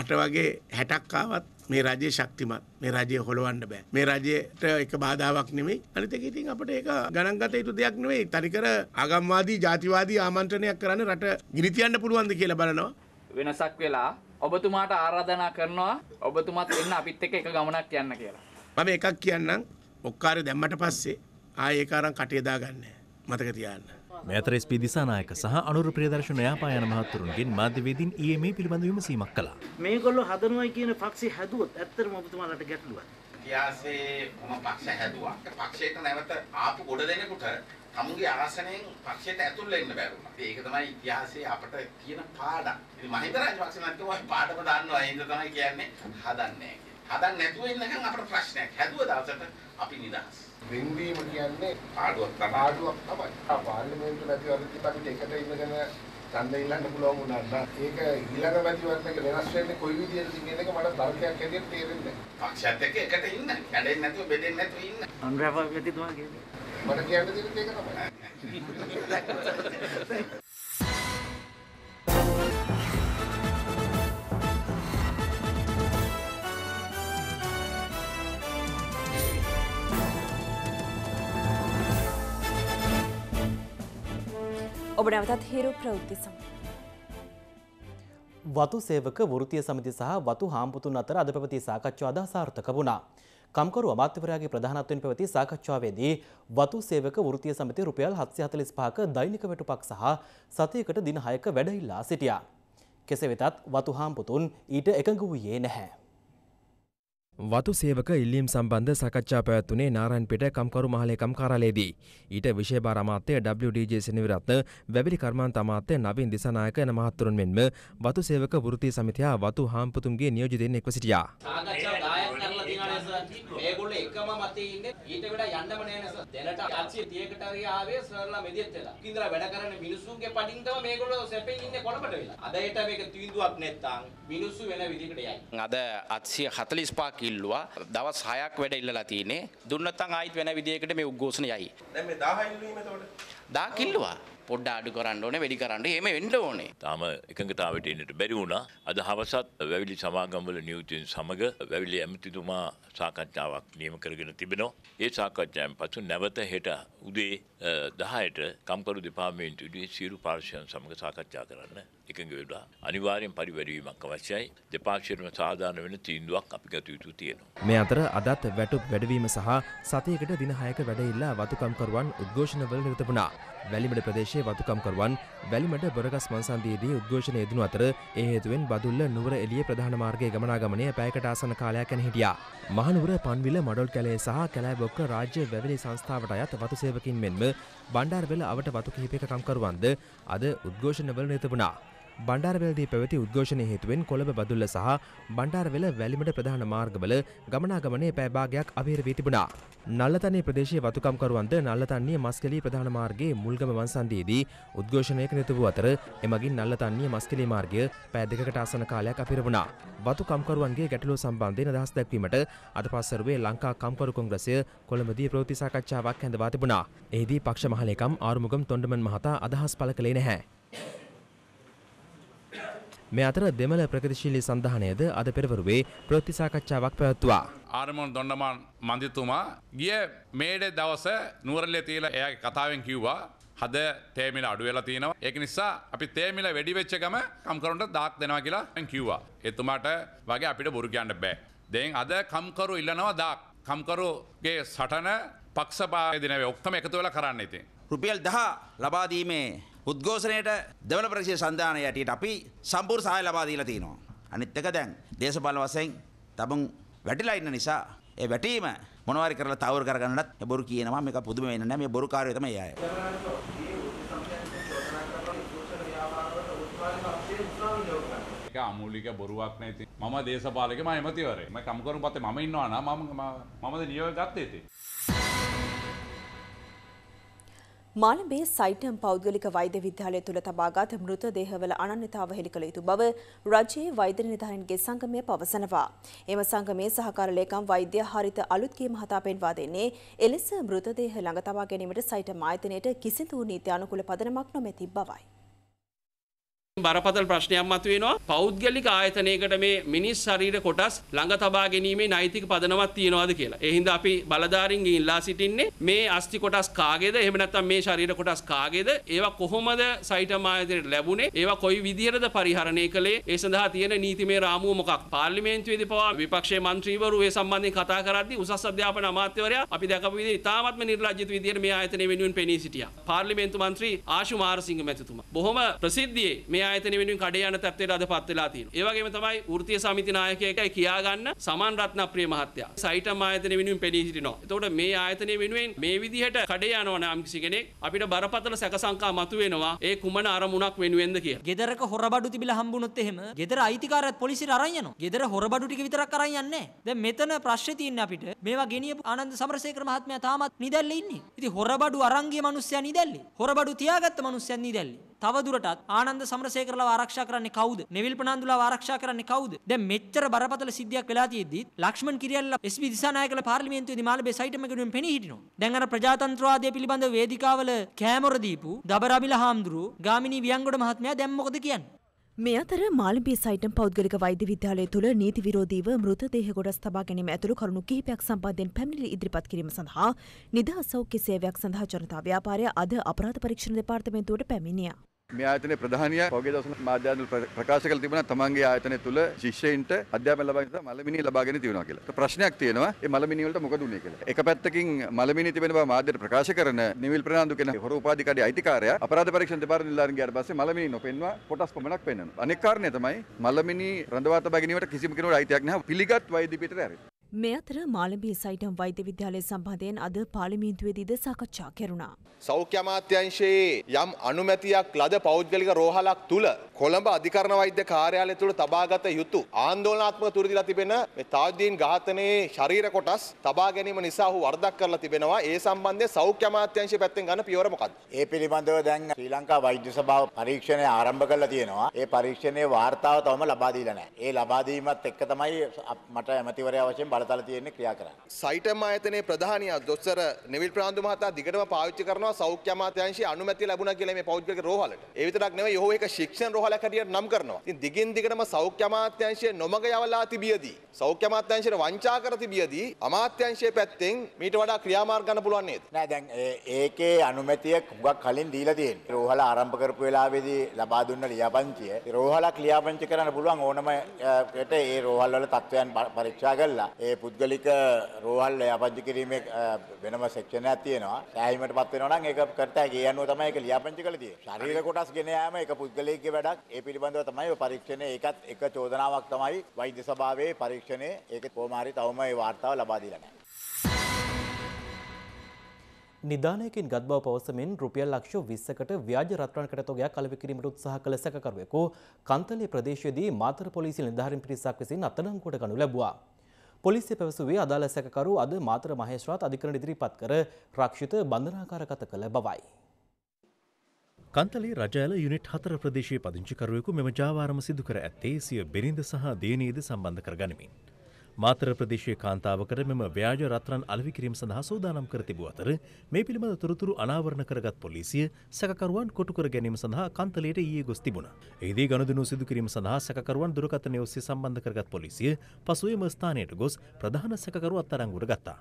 අට වගේ 60ක් ආවත් මේ රජය ශක්තිමත් මේ රජය හොලවන්න බෑ මේ රජයට එක බාධාවක් නෙමෙයි අනිත් එක ඉතින් අපිට ඒක ගණන් ගත යුතු දෙයක් නෙමෙයි තනිකර ආගම්වාදී ජාතිවාදී ආමන්ත්‍රණයක් කරන්න රට ගිනි තියන්න පුළුවන්ද කියලා බලනවා වෙනසක් වෙලා ඔබතුමාට ආරාධනා කරනවා ඔබතුමත් එන්න අපිත් එක්ක එක ගමනක් යන්න කියලා මම එකක් කියන්නම් ඔක්කාරේ දැම්මට පස්සේ ආයෙ ඒක අරන් කටේ දාගන්න මතක තියාගන්න මෙතර SP දිසානායක සහ අනුර ප්‍රියදර්ශන යාපායන මහත්තුරුන්ගෙන් මාධ්‍යවේදීන් ඊයේ e මේ පිළිබඳ විමසීමක් කළා. මේගොල්ලෝ හදනවා කියන පක්ෂය හැදුවොත් ඇත්තටම ඔබතුමාලට ගැටලුවක්. ඉතිහාසයේ මම පක්ෂ හැදුවා. පක්ෂයට නැවත ආපු ගොඩ දෙනෙකුට තමුගේ ආසනයෙන් පක්ෂයට ඇතුල් වෙන්න බැරුණා. ඒක තමයි ඉතිහාසයේ අපට කියන පාඩම්. ඉතින් මහින්ද රාජපක්ෂ නැතුව පාඩම දාන්නවා. ඒ හින්දා තමයි කියන්නේ හදන්නේ නැහැ. හදන්නේ නැතුව ඉන්නකම් අපට ප්‍රශ්නයක්. හැදුව දවසට අපි නිදහස්. වෙන්වීම කියන්නේ ආඩුවක් තමයි. ආඩුවක් තමයි. ආ පාර්ලිමේන්තු මැතිවරණයත් අපිට එකට ඉඳගෙන ඡන්ද ඉල්ලන්න පුළුවන් වුණා නම් ඒක ඊළඟ මැතිවරණයක වෙනස් වෙන්නේ කොයි විදිහටද කියන එක මට තර්කයක් හැටියට තේරෙන්නේ නැහැ. පක්ෂයත් එක්ක එකට ඉන්න. කැඩෙන්නේ නැතුව බෙදෙන්නේ නැතුව ඉන්න. අනුරාධපුර මැතිතුමා කියන්නේ. මට කියන්න දෙන්නේ ඒක තමයි. ඔබ නැවතත් හිරු ප්‍රවෘත්ති සමඟ. වතු සේවක වෘතිය සමිති සහ වතු හාම්පුතුන් අතර අද පැවති සාකච්ඡා අදා සාර්ථක වුණා. කම්කරු අමාත්‍යවරයාගේ ප්‍රධානත්වයෙන් පැවති සාකච්ඡාවේදී වතු සේවක වෘතිය සමිති රුපියල් 745ක දෛනික වැටුපක් සහ සතියකට දින 6ක වැඩ ඉල්ලා සිටියා. කෙසේ වෙතත් වතු හාම්පුතුන් ඊට එකඟ වූයේ නැහැ. වතු සේවක ඉල්ලීම් සම්බන්ධ සකච්ඡා පැවැත්වුණේ නාරන්පිට කම්කරු මහලේකම් කාරාලයේදී. ඊට විශේෂභාර අමාත්‍ය WDJ සෙනවිරත්න, වැවිලි කර්මාන්ත අමාත්‍ය නවීන් දිසානායක යන මහත්වරුන් මෙන්ම වතු සේවක වෘත්තීය සමිතිය වතු හාම්පතුන්ගේ නියෝජිතයින් එක්ව සිටියා. සාකච්ඡා දායක කරලා මේගොල්ලෝ එකම මතේ ඉන්නේ ඊට වඩා යන්නම නෑ නේද දැනට 130කට හරි ආවේ සර්ලා මෙදියත් වෙලා ඉන්ද්‍රා වැඩ කරන මිනිස්සුන්ගේ පඩින් තමයි මේගොල්ලෝ සැපෙන් ඉන්නේ කොළඹට වෙලා අද ඒට මේක තීන්දුවක් නැත්තම් මිනිස්සු වෙන විදිහකට යයි අද 745ක් ඉල්ලුවා දවස් 6ක් වැඩ ඉල්ලලා තිනේ දුන්නත් නැත්නම් ආයිත් වෙන විදිහකට මේ උද්ඝෝෂණ යයි දැන් මේ 1000 ඉල්ලීම එතකොට 1000 කිල්ලුවා පොඩ්ඩ අඩු කරන්න ඕනේ වැඩි කරන්න එහෙම වෙන්න ඕනේ. තාම එකඟතාවට එන්නට බැරි වුණා. අද හවසත් වැවිලි සමාගම්වල නියුතුන් සමග වැවිලි ඇමතිතුමා සාකච්ඡාවක් නියම කරගෙන තිබෙනවා. ඒ සාකච්ඡාවෙන් පසු නැවත හෙට උදේ 10ට කම්කරු දෙපාර්තමේන්තුව ඉදිරියේ සියලු පාර්ශ්වයන් සමග සාකච්ඡා කරන්න එකඟ වෙලා අනිවාර්යෙන් පරිවැරවීමක් අවශ්‍යයි. දෙපාර්ශ්වයටම සාධාරණ වෙන තීන්දුවක් අපි ගත යුතු තියෙනවා. මේ අතර අදත් වැටුප් වැඩවීම සහ සතියකට දින 6ක වැඩ ඉල්ලා වතුකම්කරුවන් උද්ඝෝෂණවල නිරත වුණා. වැලිමඩ ප්‍රදේශයේ වතුකම්කරුවන් වැලිමඩ බොරගස් මන්සන්දයේදී උද්ඝෝෂණ යෙදනු අතර ඒ හේතුවෙන් බදුල්ල නුවර එළිය ප්‍රධාන මාර්ගයේ ගමනාගමනය පැයකට ආසන කාලයක් යන හිටියා. මහනුවර පන්විල මඩොල් කැලේ සහ කැලෑබොක්ක රාජ්‍ය වැවිලි සංස්ථාවට අයත් වතු සේවකින් මෙන්ම බණ්ඩාරවෙල අවට වතු කිහිපයක කම්කරුවන්ද අද උද්ඝෝෂණවල නිරත වුණා. බණ්ඩාරවලදී පැවති උද්ඝෝෂණය හේතුවෙන් කොළඹ බදුල්ල සහ බණ්ඩාරවෙල වැලිමට ප්‍රධාන මාර්ගවල ගමනාගමනය පෑභාගයක් අවහිර වී තිබුණා. නල්ලතන්නේ ප්‍රදේශයේ වතුකම්කරුවන්ද නල්ලතන්නේ මස්කලී ප්‍රධාන මාර්ගයේ මුල්ගම වන්සන්දයේදී උද්ඝෝෂණයක නිතවූ අතර එමගින් නල්ලතන්නේ මස්කලී මාර්ගය පෑ දෙකකට ආසන කාලයක් අපිර වුණා. වතුකම්කරුවන්ගේ ගැටලුව සම්බන්ධයෙන් අදහස් දැක්වීමට අද පස්සරුවේ ලංකා කම්කරු කොංග්‍රසය කොළඹදී ප්‍රවෘත්ති සාකච්ඡාවක් හැඳවා තිබුණා. එහිදී පක්ෂ මහලේකම් ආරුමුගම් තොන්ඩමන් මහතා අදහස් පළ කළේ නැහැ. මේ අතර දෙමළ ප්‍රගතිශීලී සන්ධානයද අද පෙරවරුවේ ප්‍රවෘත්ති සාකච්ඡාවක් පැවැත්තුවා. ආරමොන් දොණ්ඩමාන් මන්දිතුමා ගිය මේඩේ දවස නුවරළේ තියලා එයාගේ කතාවෙන් කිව්වා හද තේමිල අඩු වෙලා තියෙනවා ඒක නිසා අපි තේමිල වැඩි වෙච්ච ගම කම්කරුන්ට දාක් දෙනවා කියලා කිව්වා එතුමාට වගේ අපිට බොරු කියන්න බෑ දැන් අද කම්කරු ඉල්ලනවා දාක් කම්කරුගේ සටන පක්ෂපාය දිනවේ ඔක්කොම එකතු වෙලා කරන්න ඉතින් රුපියල් 10 ලබා දීමේ උද්ඝෝෂණයට දෙවන ප්‍රදේශ සන්ධානය යටියට අපි සම්පූර්ණ සහාය ලබා දීලා තියෙනවා. අනිත් එක දැන් දේශපාලන වශයෙන් තබන් වැටිලා ඉන්න නිසා ඒ වැටීම මොනවාරි කරලා තවුරු කරගන්නත් බොරු කියනවා මේක පුදුම වෙන්නේ නැහැ මේ බොරු කාර්යය තමයි අය. ඒක අමූලික බොරුවක් නෑ ඉතින්. මම දේශපාලකෙම ඇමතිවරයෙක්. මම කම්කරුම් පත්තේ මම ඉන්නවා නම් මම මමද නියෝගය ගත්තේ ඉතින්. මාළඹේ සයිටම් පෞද්ගලික වෛද්‍ය විද්‍යාලය තුළ තබාගත් මෘතදේහවල අනන්‍යතාව හෙළි කළ යුතු බව රජයේ වෛද්‍ය නිලධාරීන්ගේ සංගමය පවසනවා. එම සංගමේ සහකාර ලේකම් වෛද්‍ය හරිත අලුත්ගේ මහතා පෙන්වා දෙන්නේ එලෙස මෘතදේහ ළඟ තබා ගැනීමට සයිටම් ආයතනයට කිසිදු නීති අනුකූල පදනමක් නොමැති බවයි. බරපතල ප්‍රශ්නයක් මතුවෙනවා පෞද්ගලික ආයතනයකට මේ මිනිස් ශරීර කොටස් ළඟ තබා ගැනීමේ නෛතික පදනමක් තියෙනවාද කියලා. ඒ හින්දා අපි බලධාරීන් ඉල්ලා සිටින්නේ මේ අස්ති කොටස් කාගේද එහෙම නැත්නම් මේ ශරීර කොටස් කාගේද ඒවා කොහොමද සයිටම ආයතනයට ලැබුණේ ඒවා කොයි විදිහටද පරිහරණය කළේ ඒ සඳහා තියෙන නීතිමය රාමුව මොකක් පාර්ලිමේන්තුවේදී පවා විපක්ෂයේ මන්ත්‍රීවරු ඒ සම්බන්ධයෙන් කතා කරද්දී උසස් අධ්‍යාපන අමාත්‍යවරයා අපි දැකපු විදිහට ඉතාමත්ම නිර්ලජ්ජිත විදිහට මේ ආයතනය වෙනුවෙන් පෙනී සිටියා. පාර්ලිමේන්තු මන්ත්‍රී ආශු මාරසිංහ මැතිතුමා බොහොම ප්‍රසිද්ධියේ මේ මේ ආයතන වෙනුවෙන් කඩේ යන තත්ත්වයට අදපත් වෙලා තියෙනවා. ඒ වගේම තමයි වෘත්තීය සමිති නායකයෙක්යි කියාගන්න සමන් රත්නප්‍රිය මහත්තයා සයිටම් ආයතන වෙනුවෙන් පෙනී සිටිනවා. එතකොට මේ ආයතනය වෙනුවෙන් මේ විදිහට කඩේ යනවා නම් කිසි කෙනෙක් අපිට බරපතල සැකසංකා මතුවෙනවා. ඒ කුමන අරමුණක් වෙනුවෙන්ද කියලා. ගෙදරක හොරබඩු තිබිලා හම්බුනොත් එහෙම ගෙදර අයිතිකාරයත් පොලිසියට අරන් යනවා. ගෙදර හොරබඩු ටික විතරක් අරන් යන්නේ නැහැ. දැන් මෙතන ප්‍රශ්නේ තියෙන්නේ අපිට මේවා ගෙනියපු ආනන්ද සමරසේකර මහත්මයා තාමත් නිදැල්ලේ ඉන්නේ. ඉතින් හොරබඩු අරන් ගිය මිනිස්සයා නිදැල්ලේ. හොරබඩු තියාගත්ත මිනිස්සයා නිදැල්ලේ. තවදුරටත් ආනන්ද සමරසේකරලා ආරක්ෂා කරන්නේ කවුද? නෙවිල් ප්‍රනාන්දුලා ආරක්ෂා කරන්නේ කවුද? දැන් මෙච්චර බරපතල සිද්ධියක් වෙලා තියෙද්දි ලක්ෂ්මන් කිරියල්ලා එස්.පි. දිසානායකලා පාර්ලිමේන්තුවේදී මාළඹේ සයිට් එක ගෙනුවෙන් පෙනී හිටිනවා. දැන් අර ප්‍රජාතන්ත්‍රවාදය පිළිබඳ වේදිකාවල කෑමොර දීපු දබරබිල හාමුදුරුව ගාමිණී වියංගොඩ මහත්මයා දැන් මොකද කියන්නේ? මේ අතර මාලිබී සයිටම් පෞද්ගලික වෛද්‍ය විද්‍යාලය තුළ නීති විරෝධීව මෘතදේහ ගොඩස් තබා ගැනීම ඇතුළු කරුණු කිහිපයක් සම්බන්ධයෙන් පැමිණිලි ඉදිරිපත් කිරීම සඳහා නිදහස් සෞඛ්‍ය සේවයක් සඳහා ජනතා ව්‍යාපාරය අද අපරාධ පරීක්ෂණ දෙපාර්තමේන්තුවට පැමිණියා. මේ ආයතනයේ ප්‍රධානියා පහුගිය දවස්වල මාධ්‍යවල ප්‍රකාශ කළ තිබුණා තමන්ගේ ආයතනය තුල ශිෂ්‍යයින්ට අධ්‍යාපන ලබා ගන්න මලමිණි ලබාගෙන තියෙනවා කියලා. ප්‍රශ්නයක් තියෙනවා මේ මලමිණි වලට මොකද උනේ කියලා. එක පැත්තකින් මලමිණි තිබෙන බව මාධ්‍යයට ප්‍රකාශ කරන නිවිල් ප්‍රනාන්දු කියන හොර උපාධිකාරියේ අයිතිකාරයා අපරාධ පරීක්ෂණ දෙපාර්තමේන්තුවේ නිලධාරින් ගියාට පස්සේ මලමිණි නොපෙන්වා කොටස් පමණක් පෙන්වනවා. අනෙක් කාරණය තමයි මලමිණි රඳවා තබා ගැනීමට කිසිම කෙනෙකුට අයිතියක් නැහැ. පිළිගත් වෛද්‍ය පිටට ඇරෙයි. මේ අතර මාළඹේ සයිටම් වෛද්‍ය විද්‍යාලය සම්බන්ධයෙන් අද පාර්ලිමේන්තුවේදීද සාකච්ඡා කෙරුණා. සෞඛ්‍ය අමාත්‍යංශයේ යම් අනුමැතියක් ලද පෞද්ගලික රෝහලක් තුල කොළඹ අධිකරණ වෛද්‍ය කාර්යාලය තුල තබාගත යුතු ආන්දෝලනාත්මක තුරදීලා තිබෙන මේ තාජ්දීන් ඝාතනයේ ශරීර කොටස් තබා ගැනීම නිසා ඔහු වරදක් කරලා තිබෙනවා. ඒ සම්බන්ධයෙන් සෞඛ්‍ය අමාත්‍යංශය පැත්තෙන් ගන්න පියවර මොකක්ද? ඒ පිළිබඳව දැන් ශ්‍රී ලංකා වෛද්‍ය සභාව පරීක්ෂණය ආරම්භ කරලා තියෙනවා. ඒ පරීක්ෂණයේ වාර්තාව තවම ලබා දීලා නැහැ. ඒ ලබා දීමත් එක්ක තමයි මට ඇමතිවරයා වශයෙන් බල බලතල තියෙන්නේ ක්‍රියා කරන්න. සයිටම් ආයතනයේ ප්‍රධානියා දොස්තර නිවිල් ප්‍රාන්දු මහතා දිගටම පාවිච්චි කරනවා සෞඛ්‍ය අමාත්‍යාංශයේ අනුමැතිය ලැබුණා කියලා මේ පෞද්ගලික රෝහලට. ඒ විතරක් නෙවෙයි ඔහු ඒක ශික්ෂණ රෝහලක් හැටියට නම් කරනවා. ඉතින් දිගින් දිගටම සෞඛ්‍ය අමාත්‍යාංශයේ නොමග යවලා තිබියදී සෞඛ්‍ය අමාත්‍යාංශයට වංචා කර තිබියදී අමාත්‍යාංශයේ පැත්තෙන් මීට වඩා ක්‍රියාමාර්ග ගන්න පුළුවන් නේද? නෑ දැන් ඒකේ අනුමැතිය හුඟක් කලින් දීලා තියෙනවා. රෝහල ආරම්භ කරපු වෙලාවේදී ලබා දුන්න ලියාපදිංචිය රෝහලක් ලියාපදිංචි කරන්න පුළුවන් ඕනම කට ඒ රෝහල් වල තත්ත්වයන් පරීක්ෂා කරලා ඒ ඒ පුද්ගලික රෝහල් යාපදිංචි කිරීමේ වෙනම සෙක්ෂනයක් තියෙනවා. සෑහීමට පත් වෙනවා නම් ඒක කරත හැකි. ඒ අනුව තමයි ඒක ලියාපදිංචි කළ තියෙන්නේ. ශරීර කොටස් ගෙන යාම ඒක පුද්ගලයෙක්ගේ වැඩක්. ඒ පිළිබඳව තමයි පරීක්ෂණය ඒකත් එක චෝදනාවක් තමයි වෛද්‍ය සභාවේ පරීක්ෂණය ඒක කොහොම හරි තවම ඒ වාර්තාව ලබා දීලා නැහැ. නිධානයකින් ගත් බව පවසමින් රුපියල් ලක්ෂ 20කට ව්‍යාජ රත්රන් කටතොගයක් කලප කිරීමට උත්සාහ කළ සැකකරුවෙකු කන්තලේ ප්‍රදේශයේදී මාතර පොලිසිය නිලධාරීන් පිරිසක් විසින් අත්අඩංගුවට ගනු ලැබුවා. පොලිසිය පැවසුවේ අදාළ සැකකරු අද මාතර මහේස්ත්‍රාත් අධිකරණ ඉදිරිපත් කර රක්ෂිත බන්ධනාකාර ගත කළ බවයි. කන්තලේ රජාල යුනිට් හතර ප්‍රදේශයේ පදිංචිකරුවෙකු මෙම ජාවාරම සිදු කර ඇත්තේ සිය බිරිඳ සහ දේනේද සම්බන්ධ කර ගනිමින්. මාතර ප්‍රදේශයේ කාන්තාවකට මෙම ව්‍යාජ රත්රන් අලෙවි කිරීම සඳහා සූදානම් කර තිබූ අතර මේ පිළිබඳ තොරතුරු අනාවරණ කරගත් පොලිසිය සැකකරුවන් කොටු කර ගැනීම සඳහා කන්තලයට ඊයේ ගොස් තිබුණා. එෙහිදී ගනුදෙනු සිදු කිරීම සඳහා සැකකරුවන් දුරකථනය ඔස්සේ සම්බන්ධ කරගත් පොලිසිය පසුවේම ස්ථානයට ගොස් ප්‍රධාන සැකකරු අත්අඩංගුවට ගත්තා.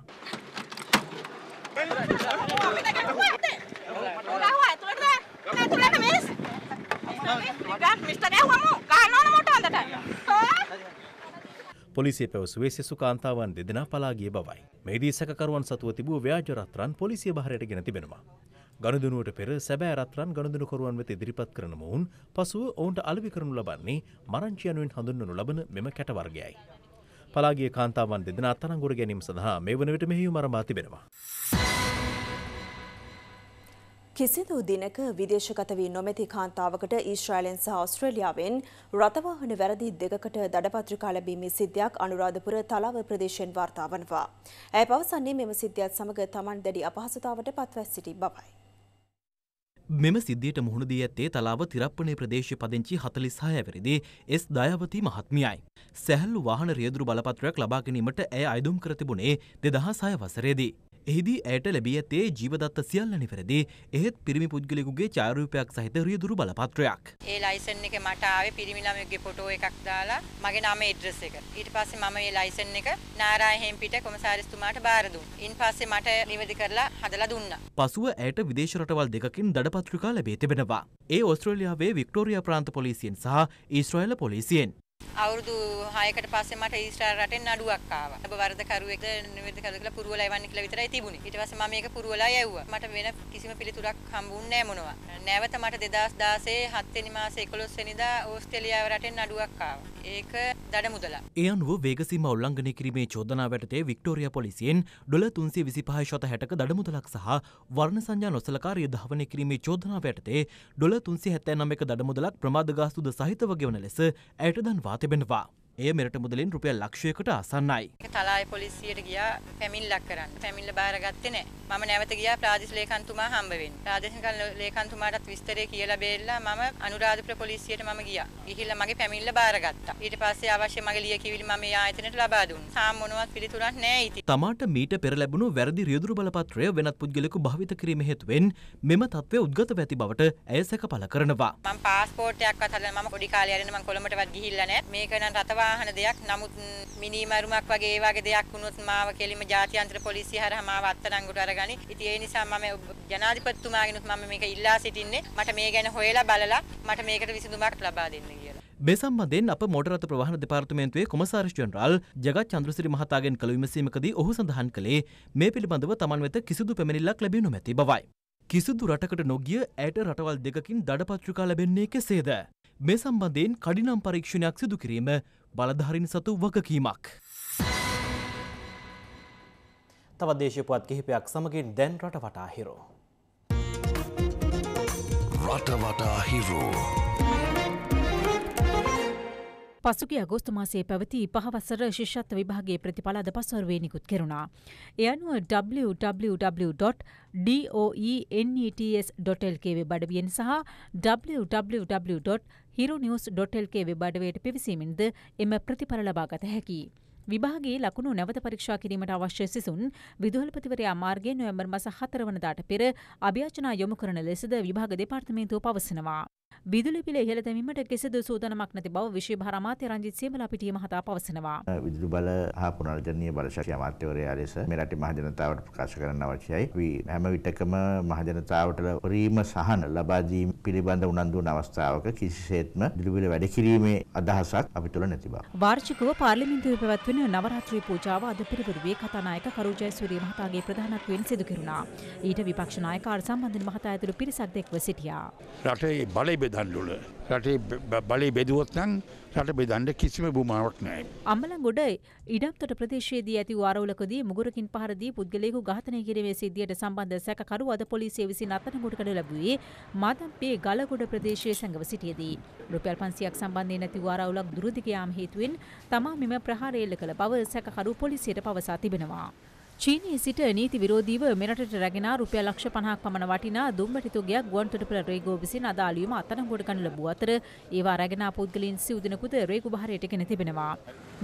Mistä ne huomu? Kahden on muuta on tätä. පොලිසිය පැවසුවේ සිසු කාන්තාවන් දෙදෙනා පලා ගිය බවයි. මෙහිදී සැකකරුවන් සතුව තිබූ ව්‍යාජ රත්‍රන් පොලිසිය බහරයට ගෙන තිබෙනවා. ගනුදෙනුවට පෙර සැබෑ රත්‍රන් ගනුදෙනුකරුවන් වෙත ඉදිරිපත් කරන මොවුන් පසුව ඔවුන්ට අලෙවි කරනු ලබන්නේ මරංචි යනුවෙන් හඳුන්වනු ලබන මෙම කැට වර්ගයයි. පලාගිය කාන්තාවන් දෙදෙනා අත්අඩංගුවට ගැනීම සඳහා මේ වන විට මෙහෙයුම් අරඹා තිබෙනවා. කිසිදු දිනක විදේශගත වී නොමැති කාන්තාවකට ඊශ්‍රායලෙන් සහ ඔස්ට්‍රේලියාවෙන් රථවාහන වැරදි දෙකකට දඩපත්‍රිකා ලැබීමේ සිද්ධියක් අනුරාධපුර තලාව ප්‍රදේශයෙන් වාර්තා වනවා. ඇය පවසන්නේ මෙම සිද්ධියත් සමග තමන් දැඩි අපහසුතාවට පත්වැස් සිටි බවයි. මෙම සිද්ධියට මුහුණ දී ඇත්තේ තලාව තිරප්පනේ ප්‍රදේශය පදිංචි 46 ඇවරිදී එස් දයාවති මහත්මියයි. සැහැල්ලු වාහන රියදුරු බලපත්‍රයක් ලබා ගැනීමට ඇය අයදුම් කර තිබුණේ 2006 වසරේදී. එහිදී ඇයට ලැබී ඇතේ ජීවදත්ත සියල්ල නිවැරදි. එහෙත් පිරිමි පුද්ගලයෙකුගේ ඡායාරූපයක් සහිත රියදුරු බලපත්‍රයක්. ඒ ලයිසන් එක මට ආවේ පිරිමි ළමයෙකුගේ ෆොටෝ එකක් දාලා මගේ නාමයේ ඇඩ්‍රස් එක. ඊට පස්සේ මම මේ ලයිසන් එක නාරායහෙන් පිට කොමසාරිස්තුමාට බාර දුන්නා. ඉන් පස්සේ මට නිවැරදි කරලා හදලා දුන්නා. පසුව ඇයට විදේශ රටවල් දෙකකින් දඩ පත්‍රිකා ලැබී තිබෙනවා. ඒ ඔස්ට්‍රේලියාවේ වික්ටෝරියා ප්‍රාන්ත පොලිසියෙන් සහ ඊශ්‍රායල පොලිසියෙන් අවුරුදු 6කට පස්සේ මට ඊස්ටර් රටෙන් නඩුවක් ආවා. ඔබ වරදකරුවෙක්ද නිවැරදිකරුවද කියලා පුරවලා එවන්න කියලා විතරයි තිබුණේ. ඊට පස්සේ මම මේක පුරවලා යැව්වා. මට වෙන කිසිම පිළිතුරක් හම්බුන්නේ නැහැ මොනවා. නැවත මට 2016 7 වෙනි මාසේ 11 වෙනිදා ඕස්ට්‍රේලියාව රටෙන් නඩුවක් ආවා. ඒක දඩ මුදලා. ඒ අනුව වේගසීම උල්ලංඝනය කිරීමේ චෝදනාව යටතේ වික්ටෝරියා පොලිසියෙන් ඩොලර් 325.60ක දඩ මුදලක් සහ වර්ණ සංඥා නොසලකා රිය ධාවනය කිරීමේ චෝදනාව යටතේ ඩොලර් 379ක දඩ මුදලක් ප්‍රමාද ගාස්තුද සහිතව ගෙවන ලෙස ඇයට දන්වා te ben wa එය මෙරට මුදලින් රුපියල් ලක්ෂයකට අසන්නයි. තලායි පොලිසියට ගියා පැමිණිල්ලක් කරන්න. පැමිණිල්ල බාරගත්තේ නැහැ. මම නැවත ගියා ප්‍රාදේශ ලේකම්තුමා හම්බ වෙන්න. ප්‍රාදේශ ලේකම්තුමාටත් විස්තරය කියලා බෙල්ලා මම අනුරාධපුර පොලිසියට මම ගියා. ගිහිල්ලා මගේ පැමිණිල්ල බාරගත්තා. ඊට පස්සේ අවශ්‍ය මගේ ලියකියවිලි මම ඒ ආයතනයට ලබා දුන්නා. සාම මොනවත් පිළිතුරක් නැහැ ඉතින්. තමාට මීට පෙර ලැබුණු වැරදි රියදුරු බලපත්‍රය වෙනත් පුද්ගලෙකු භාවිත කිරීම හේතුවෙන් මෙම තත්ත්වය උද්ගත වෙති බවට ඇය සැකපළ කරනවා. මම පාස්පෝර්ට් එකක්වත් හදලා මම පොඩි කාලේ යරින්න මම කොළඹටවත් ගිහිල්ලා නැහැ. මේක නම් රටවල් වාහන දෙයක්. නමුත් මිනි මරුමක් වගේ ඒ වගේ දෙයක් වුණොත් මාව කෙලිම ජාත්‍යන්තර පොලිසිය හරහා මාව අත්අඩංගුවට අරගනි. ඉතින් ඒ නිසා මම ජනාධිපතිතුමාගෙනුත් මම මේක ඉල්ලා සිටින්නේ. මට මේ ගැන හොයලා බලලා මට මේකට විසඳුමක් ලබා දෙන්න කියලා. මේ සම්බන්ධයෙන් අප මොටරත ප්‍රවාහන දෙපාර්තමේන්තුවේ කොමසාරිස් ජනරාල් ජගත් චන්ද්‍රසිරි මහතාගෙන් කළ විමසීමකදී ඔහු සඳහන් කළේ මේ පිළිබඳව තමන් වෙත කිසිදු පැමිණිල්ලක් ලැබිය නොමැති බවයි. කිසිදු රටකට නොගිය ඇයට රටවල් දෙකකින් දඩපත්‍රිකා ලැබෙන්නේ කෙසේද? මේ සම්බන්ධයෙන් කඩිනම් පරීක්ෂණයක් සිදු කිරීම බලධාරින් සතු වගකීමක්. තවත් දේශපුවත් කිහිපයක් සමගින් දැන් රට වටා හිරෝ. රට වටා හිරෝ. පසුගේ අගෝස්තු මාසේ පැවති පහවසර ශිෂ්‍යත්ව විභාගේ ප්‍රතිඵල අද පස්වරුවේ නිකුත් කෙරුණා. එ අනුව www.doenets.lk වෙබ් අඩවියෙන් සහ www. හිරු නිවස් ඩොටල්ගේ වෙබ් අඩවයට පිවිසීමෙන්ද එම ප්‍රතිඵල ලබාගත හැකි. විභාගේ ලකුණු නැවත පරීක්ෂා කිරීමට අවශ්‍ය සිසුන් විදුහල්පතිවරයා මාර්ගයෙන් නොවැම්බර් මස හතරවනදාට පෙර අභ්‍යාචනා යොමු කරන ලෙසද විභාග දෙපාර්තමේන්තුව පවසනවා. විදුලි පිළ ඉහළ දැමීමට කිසිදු සූදානමක් නැති බව විශේෂ භාර අමාත්‍ය රංජිත් සියඹලා පිටිය මහතා පවසනවා. විදුලි බල හා පුනර්ජනනීය බලශක්ති අමාත්‍යවරයා ලෙස මේ රටේ මහජනතාවට ප්‍රකාශ කරන්න අවශ්‍යයි. අපි හැම විටකම මහජනතාවට වරීම සහන ලබා දීම පිළිබඳ උනන්දු වන අවස්ථාවක කිසිසේත්ම විදුලි පිළ වැඩ කිරීමේ අදහසක් අපි තුළ නැති බව. වාර්ෂිකව පාර්ලිමේන්තුවේ පැවැත්වෙන නවරාත්‍රී පූජාව අද පිරිවරුවේ කතානායක කරුජයසූරිය මහතාගේ ප්‍රධානත්වයෙන් සිදු කෙරුණා. ඊට විපක්ෂ නායක අර්සම්බන්ධන මහතා ඇතුළු පිරිසක් දැක්ව සිටියා. රටේ බලය දන්ඩුල. රටේ බලේ බෙදුවත්නන් රට බෙදන්ඩ කිසිම බුමාවක් නෑ. අම්මල ගොඩ ඉඩක්තට ප්‍රදේශයේදී ඇති වාරවලකදී මුගරකින් පහරදී පුද්ගලයකු ඝාතනය කිරීමේ සිද්ධියට සම්බන්ධ සැකකරු අද පොලිසිය විසින් අත්අඩංගුවට කට ලැබුවේ මාතම්පේ ගලගොඩ ප්‍රදේශයේ සංගව සිටියේදී. රුපියල් 500ක් සම්බන්ධයෙන් ඇති වාරවලක් දුරදිග යාම හේතුවෙන් තමා මෙම ප්‍රහාරය එල්ල කළ බව සැකකරු පොලිසියට පවසා තිබෙනවා. චීනයේ සිට නීති විරෝධීව මෙරටට රැගෙන රුපියල් ලක්ෂ 50ක් පමණ වටිනා දුම්වැටි තුගයක් ගුවන්තොටුපළ රේගෝ විසින් අදාළියම අත්අඩංගුවට ගනු ලැබුව අතර ඒවා රැගෙන ආ පුද්ගලයන් සිව් දෙනෙකුද රේගු බහරයට ගෙන තිබෙනවා.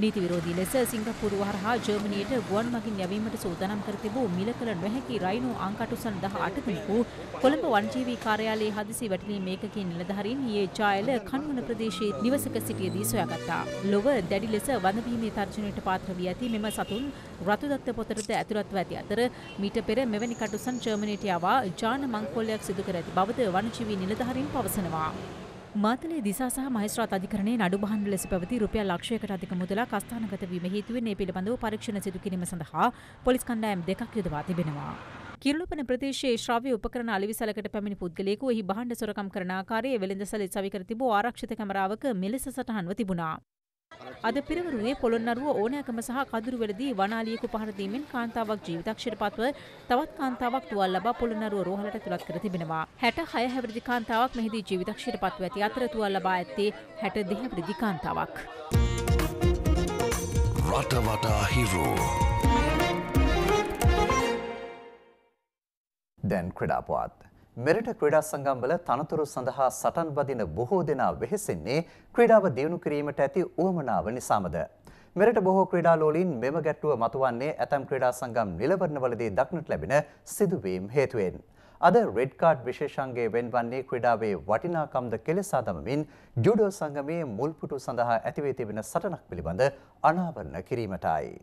නීති විරෝධී ලෙස සිංගප්පූරුව හරහා ජර්මනියට ගුවන් මගින් යැවීමට සූදානම් කර තිබූ මිලකල නොහැකි රයිනෝ අංකටුසන් 18 දෙනෙකු කොළඹ වනජීවී කාර්යාලයේ හදිසි වැටලීම් ඒකකයේ නිලධාරීන් ඊයේ ජායල කන්වන ප්‍රදේශයේ නිවසක සිටියදී සොයාගත්තා. ලොව දැඩි ලෙස වඳවීමේ තර්ජනයට පාත්‍ර වී ඇති මෙම සතුන් රතුදත්ත පොතට ඇතුළත්ව ඇති අතර මීට පෙර මෙවැනි කටුසන් ජර්මනයට යවා ජාන මංකොල්ලයක් සිදු කර ඇති බවද වනජීවී නිලධහරින් පවසනවා. මාතලේ දිසා සහ මහේස්ත්‍රාත් අධිකරණයේ නඩු බහන් ලෙස පැවති රුපියල් ලක්ෂයකට අධික මුදලක් අස්ථානගත වීම හේතුවෙන් මේ පිළිබඳව පරීක්ෂණ සිදු කිරීම සඳහා පොලිස් කණ්ඩායම් දෙකක් යොදවා තිබෙනවා. කිරුළුපන ප්‍රදේශයේ ශ්‍රාව්‍ය උපකරණ අලෙවිසලකට පැමිණි පුද්ගලයෙකු එහි බහණ්ඩ සොරකම් කරන ආකාරයේ වෙළඳසැලේ සවිකර තිබූ ආරක්ෂිත කැමරාවක මෙලෙස සටහන්ව තිබුණා. අද පෙරවරුවේ පොළොන්නරුව ඕනෑකම සහ කදුරුවලදී වනාලියෙකු පහර දීමෙන් කාන්තාවක් ජීවිතක්ෂයට පත්ව තවත් කාන්තාවක් තුවල් ලබා පොළොන්නරුව රෝහලට තුලත් කර තිබෙනවා. 66 හැවිරිදි කාන්තාවක් මෙහිදී ජීවිතක්ෂයට පත්ව ඇති අතර තුවල් ලබා ඇත්තේ 62 හැවිරිදි කාන්තාවක්. රට වටා හිරෝ දැන් ක්‍රඩාපුවත් මෙරට ක්‍රීඩා සංගම්වල තනතුරු සඳහා සටන් බදින බොහෝ දෙනා වෙහෙසෙන්නේ ක්‍රීඩාව දියුණු කිරීමට ඇති උවමනාව නිසාමද. මෙරට බොහෝ ක්‍රීඩාලෝලින් මෙම ගැට්ටුව මතුවන්නේ ඇතැම් ක්‍රීඩා සංගම් නිලවරණවලදී දක්නට ලැබෙන සිදුවීම් හේතුවෙන්. අද රෙඩ් කාඩ් විශේෂන්ගේ වෙන්වන්නේ ක්‍රීඩාවේ වටිනාකම්ද කෙලෙසා දමමින් ජුඩෝ සංගමයේ මුල්පුටු සඳහා ඇතිවේ තිබෙන සටනක් පිළිබඳ අනාවරණ කිරීමටයි.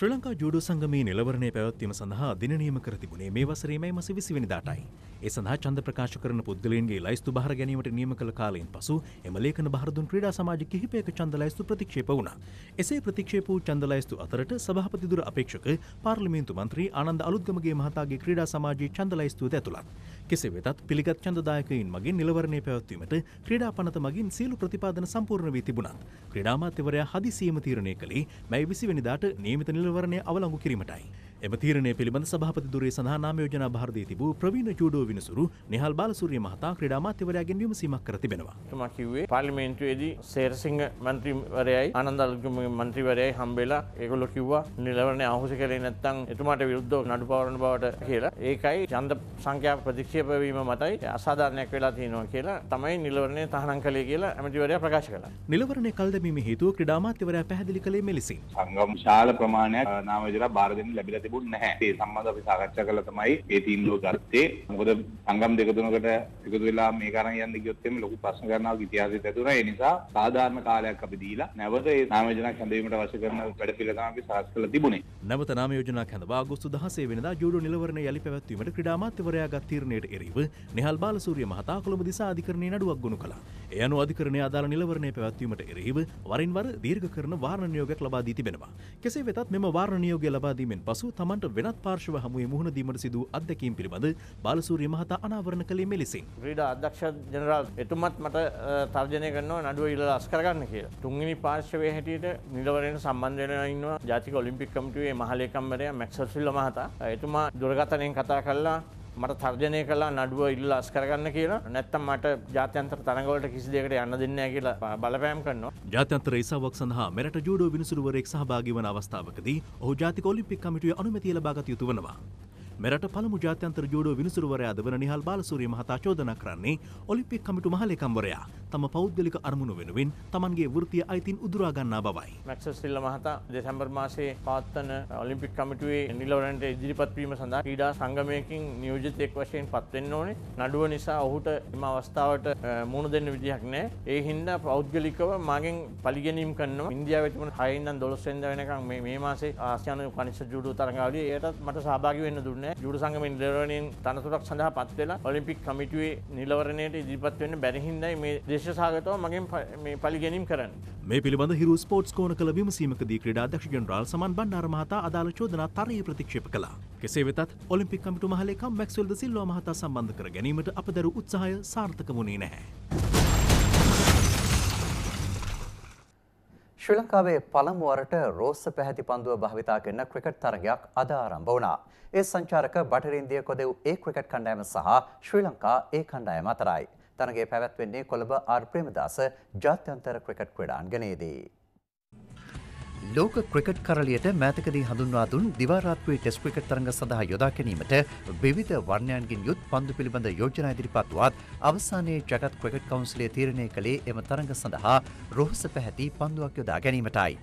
ශ්‍රී ලංකා ජුඩු සංගමී නිලවරණය පැවැත්වීම සඳහා දින නියම කර තිබුණේ මේ වසරේ මැයි මස 20 වෙනිදාටයි. ඒ සඳහා චන්ද ප්‍රකාශ කරන පුද්ගලයන්ගේ ලයිස්තු භාර ගැනීමට නියම කළ කාලයෙන් පසු එම ලේඛන භාරදුන් ක්‍රීඩා සමාජ කිහිපයක චන්ද ලයිස්තු ප්‍රතික්ෂේප වුණා. එසේ ප්‍රතික්ෂේප වූ චන්ද ලයිස්තු අතරට සභාපතිදුර අපේක්ෂක පාර්ලිමේන්තු මන්ත්‍රී ආනන්ද අලුත්ගමගේ මහතාගේ ක්‍රීඩා සමාජයේ චන්ද ලයිස්තුවද ඇතුළත්. කෙසේ වෙතත් පිළිගත් චන්දදායකයින් මගින් නිලවරණය පැවැත්වීමට ක්‍රීඩා පනත මගින් සියලු ප්‍රතිපාදන සම්පූර්ණ වී තිබුණත් ක්‍රීඩාමාත්‍යවරයා හදිසියම තීරණය කළේ මැයි විසිවැනිදාට නියමිත නිලවරණය අවලංගු කිරීමටයි. එම තීරණය පිළිබඳ සභාපති දුරේ සඳහා නාම යෝජනා භාර දී තිබූ ප්‍රවීණ ජූඩෝ විනිසුරු නිහල් බාලසූරිය මහතා ක්‍රීඩා අමාත්‍යවරයාගෙන් විමසීමක් කර තිබෙනවා. මම කිව්වේ පාර්ලිමේන්තුවේදී සේරසිංහ මන්ත්‍රීවරයයි ආනන්ද අල්ගම මන්ත්‍රීවරයයි හම්බෙලා ඒගොල්ලෝ කිව්වා නිලවරණය අහෝසි කළේ නැත්නම් එතුමාට විරුද්ධව නඩු පවරන බවට කියලා. ඒකයි ඡන්ද සංඛ්‍යාව ප්‍රතික්ෂේප වීම මතයි අසාධාරණයක් වෙලා තියෙනවා කියලා තමයි නිලවරණය තහනම් කළේ කියලා ඇමතිවරයා ප්‍රකාශ කළා. නිලවරණය කල්දමීමේ හේතුව ක්‍රීඩා අමාත්‍යවරයා පැහැදිලි කළේ මෙලෙසින්. සංගම් ශාල ප්‍රමාණයක් නාම යෝජනා භාර දෙන්න ලැබිලා තිබුණ නැහැ. ඒ සම්බන්ධ අපි සාකච්ඡා කළා තමයි මේ තීන්දුව ගත්තේ. මොකද සංගම් දෙක තුනකට එකතු වෙලා මේක අරන් යන්න ගියොත් එimhe ලොකු ප්‍රශ්න ගන්නවා ඉතිහාසෙත් ඇතුළේ. ඒ නිසා සාධාරණ කාලයක් අපි දීලා නැවත ඒ නාම යෝජනා කැඳවීමට අවශ්‍ය කරන වැඩ පිළිවෙල තමයි අපි සාකච්ඡා කළා තිබුණේ. නැවත නාම යෝජනා කැඳව ආගෝස්තු 16 වෙනිදා ජූඩෝ නිලවරණ යලි පැවැත්වීමට ක්‍රීඩා අමාත්‍යවරයාගත් තීරණයට එරෙහිව නිහල් බාලසූරිය මහතා කොළඹ දිසා අධිකරණයේ නඩුවක් ගොනු කළා. ඒ අනුව අධිකරණයේ අදාළ නිලවරණය පැවැත්වීමට එරෙහිව වරින් වර දීර්ඝ කරන වාරණ නියෝගයක් ලබා දී තිබෙනවා. කෙසේ වෙතත් මෙම වාරණ නියෝගය ලබා දීමෙන් පසු තමන්ට වෙනත් පාර්ශව හමුවේ මුහුණ දීමට සිදූ අත්දැකීම් පිළිබඳ බාලසූරිය මහතා අනාවරණ කළේ මෙලෙසින්. ක්‍රීඩා අධ්‍යක්ෂ ජනරාල් එතුමත් මට තර්ජනය කරනවා නඩුව ඉල්ලලා අස් කරගන්න කියලා. තුන්වෙනි පාර්ශවයේ හැටියට නිලවරණයට සම්බන්ධ වෙනවා ඉන්නවා ජාතික ඔලිම්පික් කමිටුවේ මහලේකම්වරයා මැක්සල් සිල්වා මහතා. එතුමා දුරකථනයෙන් කතා කරලා මට තර්ජනය කලා නඩුව ඉල්ල අස්කරගන්න කියලා නැත්තම් මට ජාත්‍යන්තර තරගවලට කිසි දෙකට යන්න දෙන්න කියලා බලපෑම් කරනවා ජාත්‍යන්තර ඒසාවක් සඳහා මෙරට ජූඩෝ විනිසුරුවරෙක් සහභාගී වන අවස්ථාවකදී ඔහු ජාතික ඔලිම්පික් කමිටුවේ අනුමැතිය ලබාගත යුතු වනවා මෙරට පළමු ජාත්‍යන්තර ජෝඩෝ විනිසුරුවරයාද වන නිහල් බාලසූරිය මහතා චෝදනා කරන්නේ ඔලිම්පික් කමිටු මහලේකම්වරයා තම පෞද්ගලික අරමුණු වෙනුවෙන් තමන්ගේ වෘතිය අයිතින් උදුරා ගන්නා බවයි. මැක්සස් සිල්ල මහතා දෙසැම්බර් මාසේ පවත්වන ඔලිම්පික් කමිටුවේ නිලවරන්ට ඉදිරිපත් වීම සඳහා ක්‍රීඩා සංගමයකින් නියෝජිතයෙක් වශයෙන් පත්වෙන්න ඕනේ. නඩුව නිසා ඔහුට එම අවස්ථාවට මුණ දෙන්න විදිහක් නැහැ. ඒ හින්දා පෞද්ගලිකව මගෙන් පරිගැනීම් කරනවා. ඉන්දියාවේ තිබුණ 6 ඉඳන් 12 වෙනිදා වෙනකන් මේ මේ මාසේ ආසියානු පනිෂද් ජූඩෝ තරඟාවලියේ ඒකටත් මට සහභාගී වෙන්න දුන්නේ ජුඩු සංගම නිලවරණයෙන් තනතුරක් සඳහා පත්වෙලා ඔලිම්පික් කමිටුවේ නිලවරණයට ඉදිරිපත් වෙන්න බැරිහින්දයි මේ දේශසාගතව මගින් මේ පලිගැනීම් කරන්න. මේ පිළිබඳ හිරු ස්පෝට්ස් කෝන කළ විමසීමකදී ක්‍රඩා දක්ෂ ජනරාල් සමන් බණ්ඩාර මහතා අදාළ චෝදනා තරයේ ප්‍රතික්ෂේප කළා. කෙසේ වෙතත් ඔලිම්පික් කමිටු මහලේකම් මැක්ස්වෙල් ද සිල්වා මහතා සම්බන්ධ කර ගැනීමට අප දරු උත්සාහය සාර්ථක වුණේ නැහැ. ශ්‍රී ලංකාවේ පළමුවරට රෝස්ස පැහැති පන්දුව භාවිතා කරන ක්‍රිකට් තරගයක් අද ආරම්භ වුණා. ඒ සංචාරක බටරින්දිය කොදෙව් ඒ ක්‍රිකට් කණ්ඩායම සහ ශ්‍රී ලංකා ඒ කණ්ඩායම අතරයි. තරගේ පැවැත්වෙන්නේ කොළඹ ආර් ප්‍රේමදාස ජාත්‍යන්තර ක්‍රිකට් ක්‍රඩාන් ගනයේදී. ලෝක ක්‍රිකට් කරලියට මෑතකදී හඳුන්වා දුන් දිවාරාත්වේ ටෙස් ක්‍රිකට් තරඟ සඳහා යොදා ගැනීමට විවිධ වර්ණයන්ගින් යුත් පන්දු පිළිබඳ යෝජනා ඉදිරිපත්වත් අවසානයේ ජගත් ක්‍රිකට් කවුන්සිලේ තීරණය කළේ එම තරඟ සඳහා රොහස පැහැති පන්දුවක් යොදා ගැනීමටයි.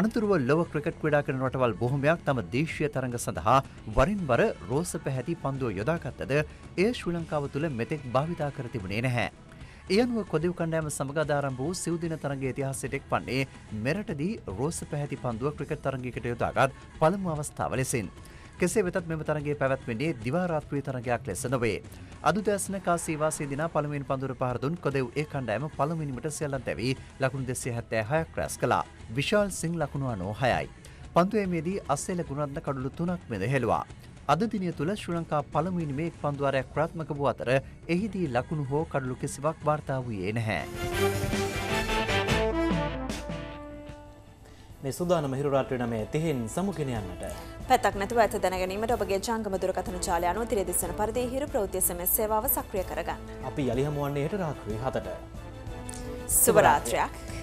අනතුරුව ලොව ක්‍රිකට් ක්‍රඩා කරන රටවල් බොහොමයක් තම දේශීය තරඟ සඳහා වරින් වර රෝස පැහැති පන්දුව යොදාගත්තද එය ශ්‍රී ලංකාව තුළ මෙතෙක් භාවිතා කර තිබුණේ නැහැ. එයනුව කොදව කණ්ඩෑම සමගධාරම් වූ සිවදින තරගේ ඉතිහාසටෙක් පන්නේ මෙරටදී රෝස පැහැති පන්දුව ක්‍රිකට තරගිකට යොදාගත් පළමු අවස්ථාව ලෙසින්. කෙසේ වෙතත් මෙම තරගේ පැවැත්වෙන්නේ දිවාරාත්‍රී තරගයක් ලෙස නොවේ. අදු දැස්න කාසීවාසේ දින පළමින් පඳුර පහරදුන් කොදෙව් ඒ කණ්ඩෑම පළමිනිමට සෙල්ලන් තැවී ලකුණු දෙසේ හැත්තෑ හයක් රැස් කලා විශාල් සිං ලකුණු අනෝ හයයි. පන්තුවේමේදී අස්සේල ගුණත්න කඩුළු තුනක් මෙද හෙළවා. අද දිනය තුළ ශ්‍ර ලංකා පළමුවිනි මේ පන්දුවරයක් ප්‍රාත්මක වූ අතර එහිදී ලකුණු හෝ කඩලු කිසිවක් වාර්තා වූයේ නැහැ. මේ සුදානම හිරුරාට්‍ර නමේ තිහින් සමුගෙනයන්නට පැතක් නැතුව ඇත දැනගැනීමට ඔබගේ ජංගම දුරකථන ජාලයනු තිරදිසන පරිදි හිරු ප්‍රෞතිය සමස් සේවාව සක්‍රිය කරගන්න. අපි යළිහමුවන්නේ හට රාක්‍රී හතට. සුබරාත්‍රයක්.